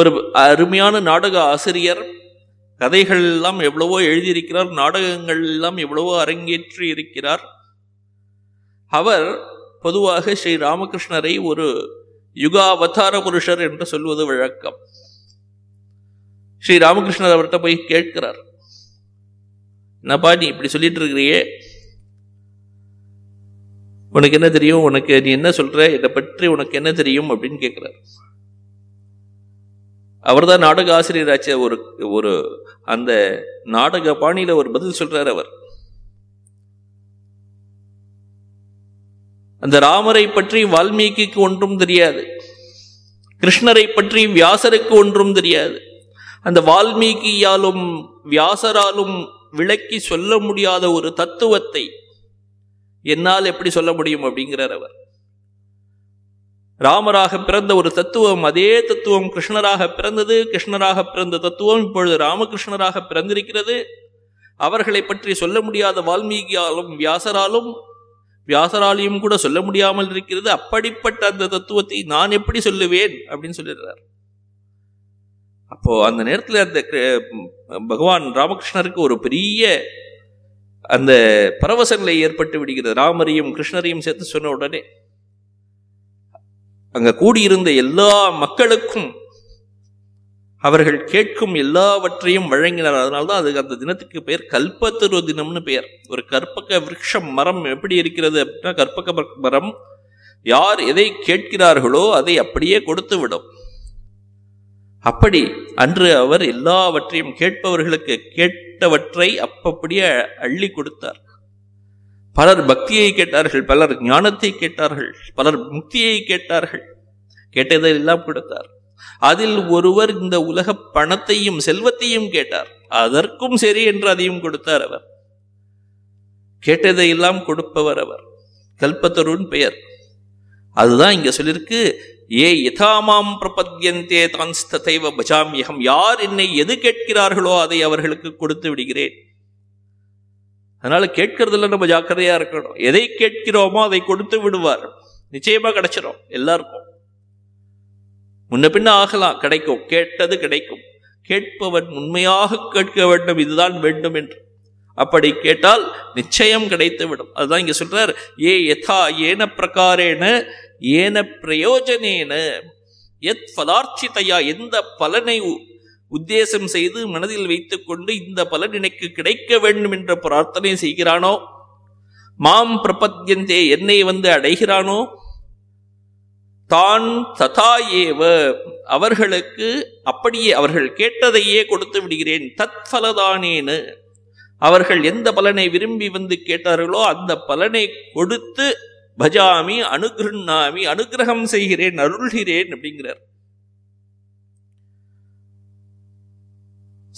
[SPEAKER 1] ஒரு அருமையான நாடக ஆசிரியர் கதைகள் எல்லாம் எவ்வளவோ எழுதியிருக்கிறார் நாடகங்கள் எல்லாம் எவ்வளவோ அரங்கேற்றி இருக்கிறார் அவர் பொதுவாக ஸ்ரீ ராமகிருஷ்ணரை ஒரு யுகா அவதார புருஷர் என்று சொல்வது வழக்கம் ஸ்ரீ ராமகிருஷ்ணர் அவர்கிட்ட போய் கேட்கிறார் நபா நீ இப்படி சொல்லிட்டு இருக்கிறியே உனக்கு என்ன தெரியும் உனக்கு நீ என்ன சொல்ற இதை பற்றி உனக்கு என்ன தெரியும் அப்படின்னு கேட்கிறார் அவர் தான் நாடக ஆசிரியர் ஆச்சு ஒரு ஒரு அந்த நாடக பாணியில் ஒரு பதில் சொல்றார் அவர் அந்த ராமரை பற்றி வால்மீகிக்கு ஒன்றும் தெரியாது கிருஷ்ணரை பற்றி வியாசருக்கு ஒன்றும் தெரியாது அந்த வால்மீகியாலும் வியாசராலும் விளக்கி சொல்ல முடியாத ஒரு தத்துவத்தை என்னால் எப்படி சொல்ல முடியும் அப்படிங்கிறார் அவர் ராமராக பிறந்த ஒரு தத்துவம் அதே தத்துவம் கிருஷ்ணராக பிறந்தது கிருஷ்ணராக பிறந்த தத்துவம் இப்பொழுது ராமகிருஷ்ணராக பிறந்திருக்கிறது அவர்களை பற்றி சொல்ல முடியாத வால்மீகியாலும் வியாசராலும் வியாசராலையும் கூட சொல்ல முடியாமல் இருக்கிறது அப்படிப்பட்ட அந்த தத்துவத்தை நான் எப்படி சொல்லுவேன் அப்படின்னு சொல்லிடுறார் அப்போ அந்த நேரத்தில் அந்த பகவான் ராமகிருஷ்ணருக்கு ஒரு பெரிய அந்த பரவசங்களை ஏற்பட்டு விடுகிறது ராமரையும் கிருஷ்ணரையும் சேர்த்து சொன்ன உடனே அங்க கூடியிருந்த எல்லா மக்களுக்கும் அவர்கள் கேட்கும் எல்லாவற்றையும் வழங்கினார் அதனால்தான் அதுக்கு அந்த தினத்துக்கு பெயர் கல்பத்திரு தினம்னு பெயர் ஒரு கற்பக விருட்சம் மரம் எப்படி இருக்கிறது அப்படின்னா கற்பக மரம் யார் எதை கேட்கிறார்களோ அதை அப்படியே கொடுத்து விடும் அப்படி அன்று அவர் எல்லாவற்றையும் கேட்பவர்களுக்கு கேட்டவற்றை அப்பப்படியே அள்ளி கொடுத்தார் பலர் பக்தியை கேட்டார்கள் பலர் ஞானத்தை கேட்டார்கள் பலர் முக்தியை கேட்டார்கள் கேட்டதை எல்லாம் கொடுத்தார் அதில் ஒருவர் இந்த உலக பணத்தையும் செல்வத்தையும் கேட்டார் அதற்கும் சரி என்று அதையும் கொடுத்தார் அவர் கேட்டதையெல்லாம் கொடுப்பவர் அவர் கல்பத்தருன் பெயர் அதுதான் இங்க சொல்லியிருக்கு ஏ யதாமாம் பிரபத்யந்தே தான் ஸ்ததைவ பஜாமியகம் யார் என்னை எது கேட்கிறார்களோ அதை அவர்களுக்கு கொடுத்து விடுகிறேன் அதனால் கேட்கறதுல நம்ம ஜாக்கிரதையாக இருக்கணும் எதை கேட்கிறோமோ அதை கொடுத்து விடுவார் நிச்சயமாக கிடைச்சிடும் எல்லாருக்கும் முன்ன பின்ன ஆகலாம் கிடைக்கும் கேட்டது கிடைக்கும் கேட்பவன் உண்மையாக கேட்க வேண்டும் இதுதான் வேண்டும் என்று அப்படி கேட்டால் நிச்சயம் கிடைத்து விடும் அதுதான் இங்கே சொல்றார் ஏ யதா ஏன பிரகாரேன ஏன பிரயோஜனேன எத் பதார்த்தித்தையா எந்த பலனை உத்தேசம் செய்து மனதில் வைத்துக்கொண்டு இந்த பலன் எனக்கு கிடைக்க வேண்டும் என்ற பிரார்த்தனை செய்கிறானோ மாம் பிரபத்யந்தே என்னை வந்து அடைகிறானோ தான் ததா ஏவ அவர்களுக்கு அப்படியே அவர்கள் கேட்டதையே கொடுத்து விடுகிறேன் தத் பலதானேனு அவர்கள் எந்த பலனை விரும்பி வந்து கேட்டார்களோ அந்த பலனை கொடுத்து பஜாமி அனுகிருண்ணாமி அனுகிரகம் செய்கிறேன் அருள்கிறேன் அப்படிங்கிறார்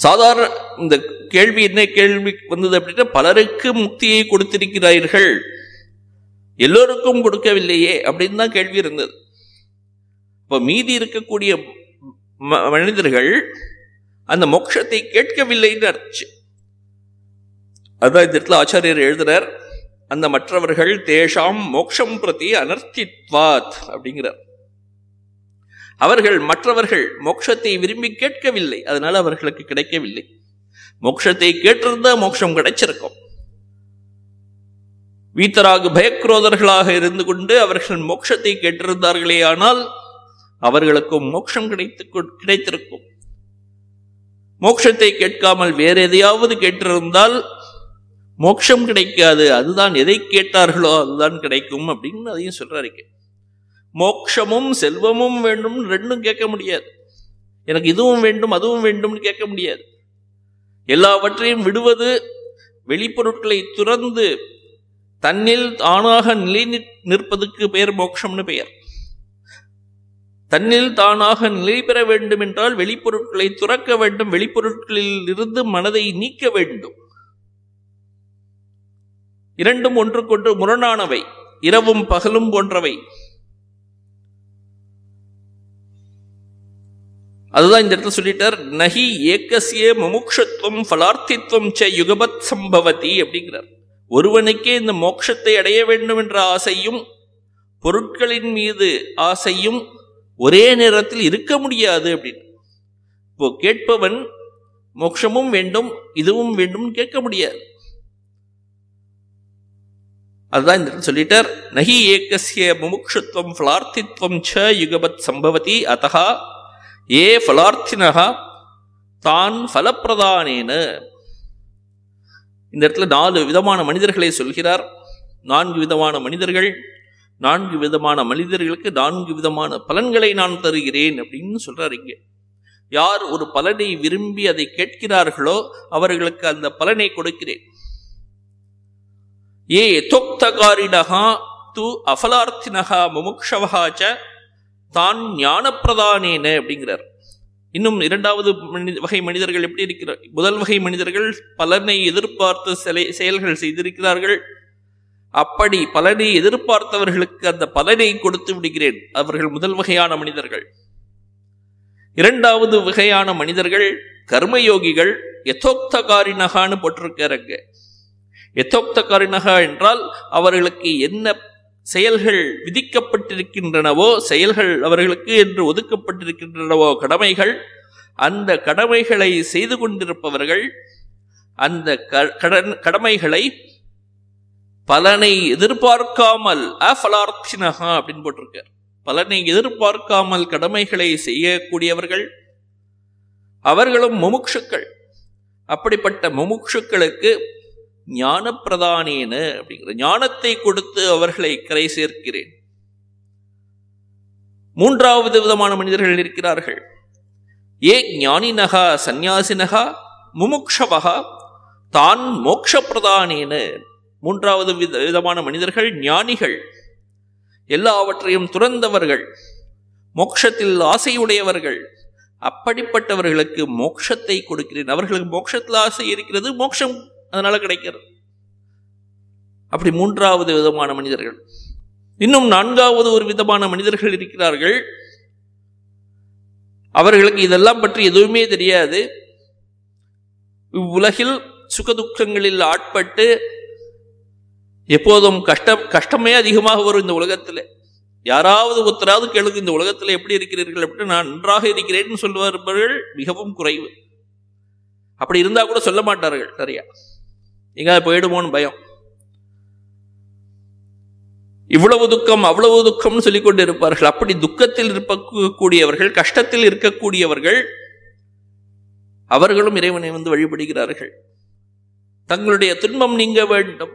[SPEAKER 1] சாதாரண இந்த கேள்வி என்ன கேள்வி வந்தது அப்படின்னா பலருக்கு முக்தியை கொடுத்திருக்கிறார்கள் எல்லோருக்கும் கொடுக்கவில்லையே அப்படின்னு தான் கேள்வி இருந்தது இப்போ மீதி இருக்கக்கூடிய மனிதர்கள் அந்த மோட்சத்தை கேட்கவில்லைன்னு அர்த்தம் அதான் இந்த இடத்துல ஆச்சாரியர் எழுதுறார் அந்த மற்றவர்கள் தேஷாம் மோக்ஷம் பிரதி அனர்த்தித்வாத் அப்படிங்கிறார் அவர்கள் மற்றவர்கள் மோட்சத்தை விரும்பி கேட்கவில்லை அதனால அவர்களுக்கு கிடைக்கவில்லை மோட்சத்தை கேட்டிருந்தா மோட்சம் கிடைச்சிருக்கும் வீத்தராக பயக்ரோதர்களாக இருந்து கொண்டு அவர்கள் மோட்சத்தை கேட்டிருந்தார்களே ஆனால் அவர்களுக்கும் மோட்சம் கிடைத்து கிடைத்திருக்கும் மோட்சத்தை கேட்காமல் வேற எதையாவது கேட்டிருந்தால் மோட்சம் கிடைக்காது அதுதான் எதை கேட்டார்களோ அதுதான் கிடைக்கும் அப்படின்னு அதையும் சொல்றாரு மோக்ஷமும் செல்வமும் வேண்டும் ரெண்டும் கேட்க முடியாது எனக்கு இதுவும் வேண்டும் அதுவும் வேண்டும்னு கேட்க முடியாது எல்லாவற்றையும் விடுவது வெளிப்பொருட்களை துறந்து தன்னில் தானாக நிலை நிற்பதற்கு பெயர் மோக்ஷம்னு பெயர் தன்னில் தானாக நிலை பெற வேண்டும் என்றால் வெளிப்பொருட்களை துறக்க வேண்டும் வெளிப்பொருட்களில் இருந்து மனதை நீக்க வேண்டும் இரண்டும் ஒன்றுக்கொன்று முரணானவை இரவும் பகலும் போன்றவை அதுதான் இந்த இடத்துல சொல்லிட்டார் நகி ஏக்கசிய முமுக்ஷத்துவம் ஃபலார்த்தித்துவம் ச யுகபத் சம்பவதி அப்படிங்கிறார் ஒருவனுக்கே இந்த மோட்சத்தை அடைய வேண்டும் என்ற ஆசையும் பொருட்களின் மீது ஆசையும் ஒரே நேரத்தில் இருக்க முடியாது அப்படின்னு இப்போ கேட்பவன் மோட்சமும் வேண்டும் இதுவும் வேண்டும் கேட்க முடியாது அதுதான் இந்த சொல்லிட்டார் நகி ஏக்கசிய முமுக்ஷத்துவம் ஃபலார்த்தித்துவம் ச யுகபத் சம்பவதி அத்தகா ஏ ஃபலார்த்தினகா தான் ஃபலப்பிரதானேனு இந்த இடத்துல நாலு விதமான மனிதர்களை சொல்கிறார் நான்கு விதமான மனிதர்கள் நான்கு விதமான மனிதர்களுக்கு நான்கு விதமான பலன்களை நான் தருகிறேன் அப்படின்னு சொல்றார் இங்கே யார் ஒரு பலனை விரும்பி அதை கேட்கிறார்களோ அவர்களுக்கு அந்த பலனை கொடுக்கிறேன் ஏ தொக்தகாரினகா து அஃபலார்த்தினகா முமுக்ஷவகாச்ச தான் ஞானப்பிரதானேன அப்படிங்கிறார் இன்னும் இரண்டாவது மனித வகை மனிதர்கள் எப்படி இருக்கிறார் முதல் வகை மனிதர்கள் பலனை எதிர்பார்த்து சிலை செயல்கள் செய்திருக்கிறார்கள் அப்படி பலனை எதிர்பார்த்தவர்களுக்கு அந்த பலனை கொடுத்து விடுகிறேன் அவர்கள் முதல் வகையான மனிதர்கள் இரண்டாவது வகையான மனிதர்கள் கர்மயோகிகள் எத்தோக்தகாரினகான்னு போட்டிருக்கிறாங்க எத்தோக்தகாரினகா என்றால் அவர்களுக்கு என்ன செயல்கள் விதிக்கப்பட்டிருக்கின்றனவோ செயல்கள் அவர்களுக்கு என்று ஒதுக்கப்பட்டிருக்கின்றனவோ கடமைகள் அந்த கடமைகளை செய்து கொண்டிருப்பவர்கள் அந்த கடன் கடமைகளை பலனை எதிர்பார்க்காமல் அஃபலார்த்தினஹா அப்படின்னு போட்டிருக்கார் பலனை எதிர்பார்க்காமல் கடமைகளை செய்யக்கூடியவர்கள் அவர்களும் முமுட்சுக்கள் அப்படிப்பட்ட முமுட்சுக்களுக்கு ஞானப்பிரதானேனு அப்படிங்கிற ஞானத்தை கொடுத்து அவர்களை கரை சேர்க்கிறேன் மூன்றாவது விதமான மனிதர்கள் இருக்கிறார்கள் ஏ ஞானினகா சந்நியாசினகா முமுக்ஷவகா தான் மோக்ஷப்பிரதானேன மூன்றாவது வித விதமான மனிதர்கள் ஞானிகள் எல்லாவற்றையும் துறந்தவர்கள் மோக்ஷத்தில் ஆசையுடையவர்கள் அப்படிப்பட்டவர்களுக்கு மோக்ஷத்தை கொடுக்கிறேன் அவர்களுக்கு மோக்ஷத்தில் ஆசை இருக்கிறது மோக்ஷம் அதனால் கிடைக்கிறது அப்படி மூன்றாவது விதமான மனிதர்கள் இன்னும் நான்காவது ஒரு விதமான மனிதர்கள் இருக்கிறார்கள் அவர்களுக்கு இதெல்லாம் பற்றி எதுவுமே தெரியாது இவ்வுலகில் சுகதுக்கங்களில் ஆட்பட்டு எப்போதும் கஷ்டம் கஷ்டமே அதிகமாக வரும் இந்த உலகத்தில் யாராவது ஒருத்தராவது கேளுக்கு இந்த உலகத்தில் எப்படி இருக்கிறீர்கள் அப்படின்னு நான் நன்றாக இருக்கிறேன்னு சொல்லுவார்கள் மிகவும் குறைவு அப்படி இருந்தால் கூட சொல்ல மாட்டார்கள் சரியா எங்கேயாவது போயிடுமோன்னு பயம் இவ்வளவு துக்கம் அவ்வளவு துக்கம்னு சொல்லிக் இருப்பார்கள் அப்படி துக்கத்தில் இருக்கக்கூடியவர்கள் கஷ்டத்தில் இருக்கக்கூடியவர்கள் அவர்களும் இறைவனை வந்து வழிபடுகிறார்கள் தங்களுடைய துன்பம் நீங்க வேண்டும்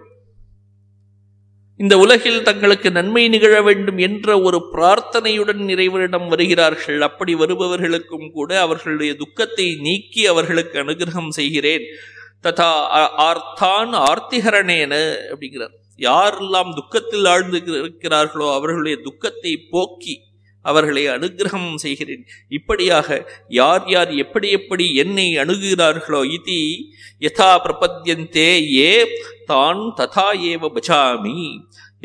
[SPEAKER 1] இந்த உலகில் தங்களுக்கு நன்மை நிகழ வேண்டும் என்ற ஒரு பிரார்த்தனையுடன் இறைவனிடம் வருகிறார்கள் அப்படி வருபவர்களுக்கும் கூட அவர்களுடைய துக்கத்தை நீக்கி அவர்களுக்கு அனுகிரகம் செய்கிறேன் ததா ஆர்த்தான் ஆர்த்திகரணேனு அப்படிங்கிறார் யாரெல்லாம் துக்கத்தில் ஆழ்ந்து இருக்கிறார்களோ அவர்களுடைய துக்கத்தை போக்கி அவர்களை அனுகிரகம் செய்கிறேன் இப்படியாக யார் யார் எப்படி எப்படி என்னை அணுகுகிறார்களோ இது யதா பிரபத்தியந்தே ஏ தான் ததா ஏவ பஜாமி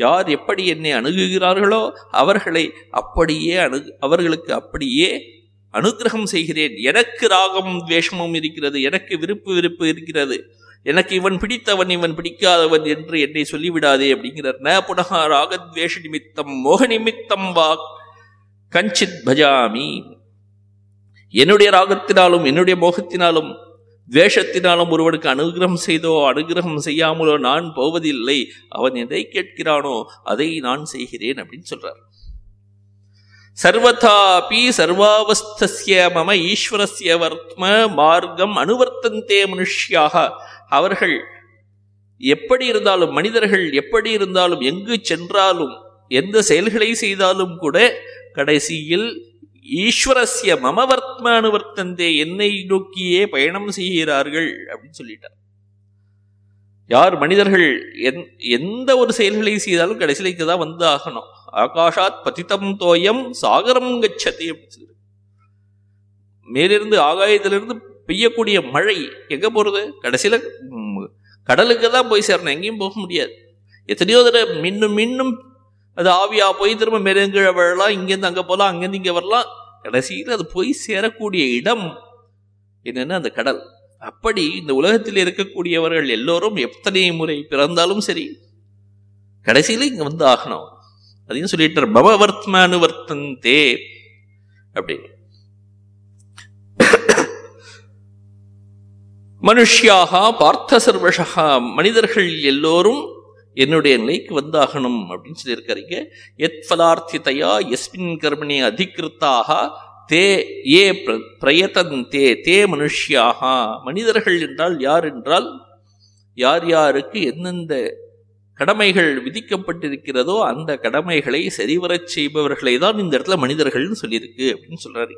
[SPEAKER 1] யார் எப்படி என்னை அணுகுகிறார்களோ அவர்களை அப்படியே அணு அவர்களுக்கு அப்படியே அனுகிரகம் செய்கிறேன் எனக்கு ராகம் துவேஷமும் இருக்கிறது எனக்கு விருப்பு விருப்பு இருக்கிறது எனக்கு இவன் பிடித்தவன் இவன் பிடிக்காதவன் என்று என்னை சொல்லிவிடாதே அப்படிங்கிறார் ந புனகா ராகத்வேஷ நிமித்தம் மோக நிமித்தம் வா கஞ்சித் பஜாமி என்னுடைய ராகத்தினாலும் என்னுடைய மோகத்தினாலும் துவேஷத்தினாலும் ஒருவனுக்கு அனுகிரகம் செய்தோ அனுகிரகம் செய்யாமலோ நான் போவதில்லை அவன் எதை கேட்கிறானோ அதை நான் செய்கிறேன் அப்படின்னு சொல்றார் சர்வதாபி சர்வாவஸ்திய மம ஈஸ்வரஸ்ய வர்த்ம மார்க்கம் அனுவர்த்தந்தே மனுஷியாக அவர்கள் எப்படி இருந்தாலும் மனிதர்கள் எப்படி இருந்தாலும் எங்கு சென்றாலும் எந்த செயல்களை செய்தாலும் கூட கடைசியில் ஈஸ்வரஸ்ய மமவர்த்ம அனுவர்த்தந்தே என்னை நோக்கியே பயணம் செய்கிறார்கள் அப்படின்னு சொல்லிட்டார் யார் மனிதர்கள் எந்த ஒரு செயல்களை செய்தாலும் கடைசியில் இதுதான் வந்து ஆகணும் ஆகாஷாத் பதித்தம் தோயம் சாகரம் கச்சதே மேலிருந்து ஆகாயத்திலிருந்து பெய்யக்கூடிய மழை எங்கே போகிறது கடைசியில் கடலுக்கு தான் போய் சேரணும் எங்கேயும் போக முடியாது எத்தனையோ தடவை மின்னும் மின்னும் அது ஆவியாக போய் திரும்ப மேலங்கீழ வரலாம் இங்கேருந்து அங்கே போகலாம் அங்கேருந்து இங்கே வரலாம் கடைசியில் அது போய் சேரக்கூடிய இடம் என்னென்னா அந்த கடல் அப்படி இந்த உலகத்தில் இருக்கக்கூடியவர்கள் எல்லோரும் எத்தனை முறை பிறந்தாலும் சரி கடைசியில் இங்கே வந்து ஆகணும் அதையும் சொல்லிட்டார் பவவர்த்ம அனுவர்த்தந்தே அப்படின்னு மனுஷியாக பார்த்த சர்வஷா மனிதர்கள் எல்லோரும் என்னுடைய நிலைக்கு வந்தாகணும் அப்படின்னு சொல்லியிருக்கிறீங்க எத் பதார்த்தித்தையா எஸ்மின் கர்மணி அதிகிருத்தாக தே ஏ பிரயத்தந்தே தே மனுஷியாக மனிதர்கள் என்றால் யார் என்றால் யார் யாருக்கு எந்தெந்த கடமைகள் விதிக்கப்பட்டிருக்கிறதோ அந்த கடமைகளை சரிவரச் செய்பவர்களை தான் இந்த இடத்துல மனிதர்கள்னு சொல்லியிருக்கு அப்படின்னு சொல்றாரு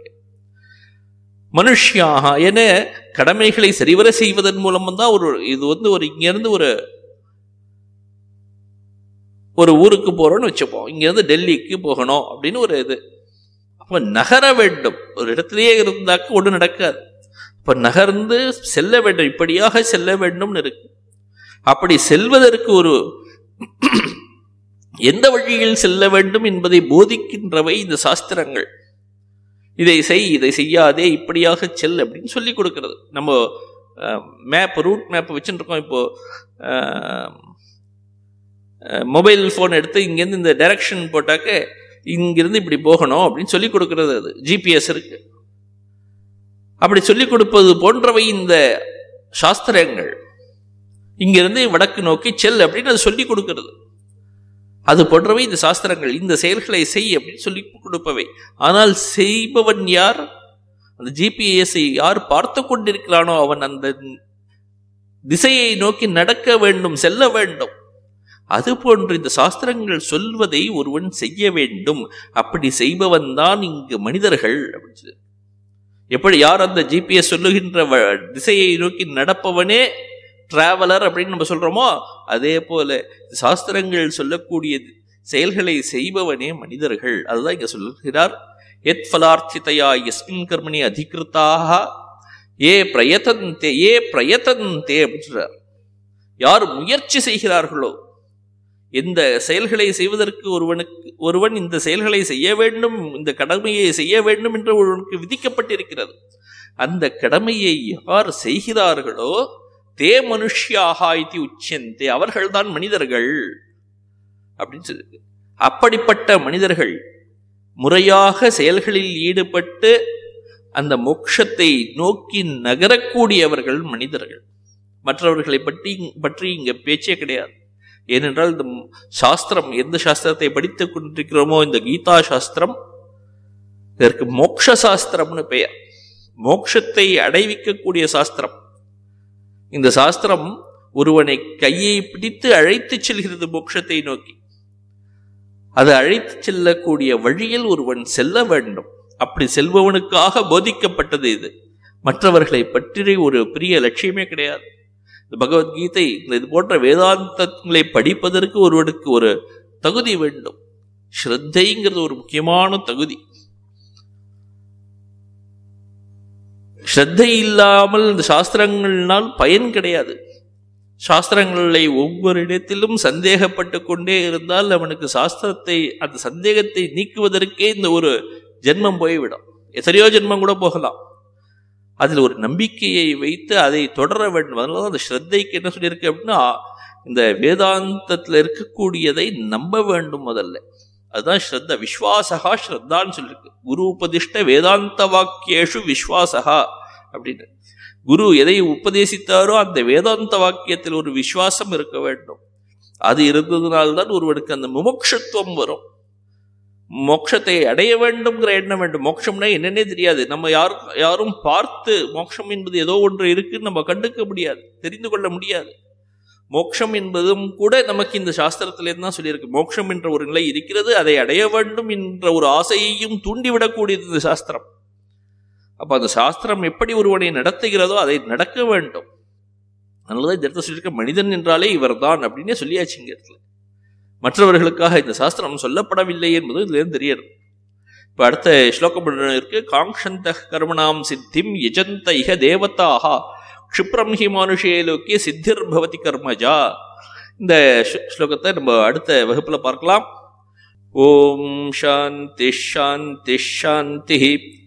[SPEAKER 1] மனுஷியாக என கடமைகளை சரிவர செய்வதன் மூலம்தான் தான் ஒரு இது வந்து ஒரு இங்கேருந்து ஒரு ஒரு ஊருக்கு போறோம்னு வச்சுப்போம் இங்கேருந்து டெல்லிக்கு போகணும் அப்படின்னு ஒரு இது அப்போ நகர வேண்டும் ஒரு இடத்துலையே இருந்தாக்க ஒன்று நடக்காது இப்போ நகர்ந்து செல்ல வேண்டும் இப்படியாக செல்ல வேண்டும்னு இருக்கு அப்படி செல்வதற்கு ஒரு எந்த வழியில் செல்ல வேண்டும் என்பதை போதிக்கின்றவை இந்த சாஸ்திரங்கள் இதை செய் இதை செய்யாதே இப்படியாக செல் அப்படின்னு சொல்லி கொடுக்கறது நம்ம மேப் ரூட் மேப் வச்சுருக்கோம் இப்போது மொபைல் ஃபோன் எடுத்து இங்கேருந்து இந்த டைரக்ஷன் போட்டாக்க இங்கேருந்து இப்படி போகணும் அப்படின்னு சொல்லி கொடுக்கறது அது ஜிபிஎஸ் இருக்குது அப்படி சொல்லிக் கொடுப்பது போன்றவை இந்த சாஸ்திரங்கள் இங்கிருந்து வடக்கு நோக்கி செல் அப்படின்னு அது சொல்லிக் கொடுக்கிறது அது போன்றவை இந்த சாஸ்திரங்கள் இந்த செயல்களை செய் அப்படின்னு சொல்லி கொடுப்பவை ஆனால் செய்பவன் யார் அந்த ஜிபிஎஸ்ஐ யார் பார்த்து கொண்டிருக்கிறானோ அவன் அந்த திசையை நோக்கி நடக்க வேண்டும் செல்ல வேண்டும் அது போன்று இந்த சாஸ்திரங்கள் சொல்வதை ஒருவன் செய்ய வேண்டும் அப்படி செய்பவன் தான் இங்கு மனிதர்கள் அப்படின்னு சொல்லி எப்படி யார் அந்த ஜிபிஎஸ் சொல்லுகின்ற திசையை நோக்கி நடப்பவனே டிராவலர் அப்படின்னு நம்ம சொல்கிறோமோ அதே போல் சாஸ்திரங்கள் சொல்லக்கூடியது செயல்களை செய்பவனே மனிதர்கள் அதுதான் இங்கே சொல்கிறார் எத் ஃபலார்த்திதையா எஸ்மின் கர்மணி அதிகிருத்தாக ஏ பிரயத்தந்தே ஏ பிரயத்தந்தே அப்படின்றார் யார் முயற்சி செய்கிறார்களோ இந்த செயல்களை செய்வதற்கு ஒருவனுக்கு ஒருவன் இந்த செயல்களை செய்ய வேண்டும் இந்த கடமையை செய்ய வேண்டும் என்று ஒருவனுக்கு விதிக்கப்பட்டிருக்கிறது அந்த கடமையை யார் செய்கிறார்களோ தே மனுஷியாக இது உச்சந்தே அவர்கள்தான் மனிதர்கள் அப்படின்னு சொல்லி அப்படிப்பட்ட மனிதர்கள் முறையாக செயல்களில் ஈடுபட்டு அந்த மோட்சத்தை நோக்கி நகரக்கூடியவர்கள் மனிதர்கள் மற்றவர்களை பற்றி பற்றி இங்கே பேச்சே கிடையாது ஏனென்றால் இந்த சாஸ்திரம் எந்த சாஸ்திரத்தை படித்து கொண்டிருக்கிறோமோ இந்த கீதா சாஸ்திரம் இதற்கு மோக்ஷ சாஸ்திரம்னு பெயர் மோக்ஷத்தை அடைவிக்கக்கூடிய சாஸ்திரம் இந்த சாஸ்திரம் ஒருவனை கையை பிடித்து அழைத்துச் செல்கிறது மோட்சத்தை நோக்கி அது அழைத்து செல்லக்கூடிய வழியில் ஒருவன் செல்ல வேண்டும் அப்படி செல்பவனுக்காக போதிக்கப்பட்டது இது மற்றவர்களை பற்றி ஒரு பெரிய லட்சியமே கிடையாது இந்த பகவத்கீதை இது போன்ற வேதாந்தங்களை படிப்பதற்கு ஒருவனுக்கு ஒரு தகுதி வேண்டும் ஸ்ரத்தைங்கிறது ஒரு முக்கியமான தகுதி ஸ்ரத்தை இல்லாமல் இந்த சாஸ்திரங்கள்னால் பயன் கிடையாது சாஸ்திரங்களை ஒவ்வொரு இடத்திலும் சந்தேகப்பட்டு கொண்டே இருந்தால் அவனுக்கு சாஸ்திரத்தை அந்த சந்தேகத்தை நீக்குவதற்கே இந்த ஒரு ஜென்மம் போய்விடும் எத்தனையோ ஜென்மம் கூட போகலாம் அதில் ஒரு நம்பிக்கையை வைத்து அதை தொடர வேண்டும் அதனால அந்த ஸ்ரத்தைக்கு என்ன சொல்லியிருக்கு அப்படின்னா இந்த வேதாந்தத்தில் இருக்கக்கூடியதை நம்ப வேண்டும் முதல்ல அதுதான் ஸ்ரத்த விஸ்வாசகா ஸ்ரத்தான்னு சொல்லியிருக்கு குரு உபதிஷ்ட வேதாந்த வாக்கியேஷு விஸ்வாசகா அப்படின்னு குரு எதை உபதேசித்தாரோ அந்த வேதாந்த வாக்கியத்தில் ஒரு விசுவாசம் இருக்க வேண்டும் அது இருந்ததுனால்தான் ஒருவனுக்கு அந்த முமோக்ஷத்துவம் வரும் மோட்சத்தை அடைய வேண்டும்ங்கிற எண்ணம் வேண்டும் மோட்சம்னா என்னன்னே தெரியாது நம்ம யாரும் யாரும் பார்த்து மோட்சம் என்பது ஏதோ ஒன்று இருக்குன்னு நம்ம கண்டுக்க முடியாது தெரிந்து கொள்ள முடியாது மோட்சம் என்பதும் கூட நமக்கு இந்த சாஸ்திரத்திலேருந்து தான் சொல்லியிருக்கு மோட்சம் என்ற ஒரு நிலை இருக்கிறது அதை அடைய வேண்டும் என்ற ஒரு ஆசையையும் தூண்டிவிடக்கூடியது இந்த சாஸ்திரம் அப்போ அந்த சாஸ்திரம் எப்படி ஒருவனை நடத்துகிறதோ அதை நடக்க வேண்டும் அதனாலதான் தான் இந்த இடத்துல சொல்லியிருக்க மனிதன் என்றாலே இவர் தான் அப்படின்னே சொல்லியாச்சு இங்க இடத்துல மற்றவர்களுக்காக இந்த சாஸ்திரம் சொல்லப்படவில்லை என்பது இதுலேருந்து தெரியாது இப்போ அடுத்த ஸ்லோகம் இருக்கு காங்ஷந்த கர்மணாம் சித்திம் யஜந்த இக தேவத்தாக க்ஷிப்ரம் ஹி மானுஷே லோக்கிய சித்திர் பவதி கர்மஜா இந்த ஸ்லோகத்தை நம்ம அடுத்த வகுப்பில் பார்க்கலாம் ஓம் சாந்தி ஷாந்தி ஷாந்தி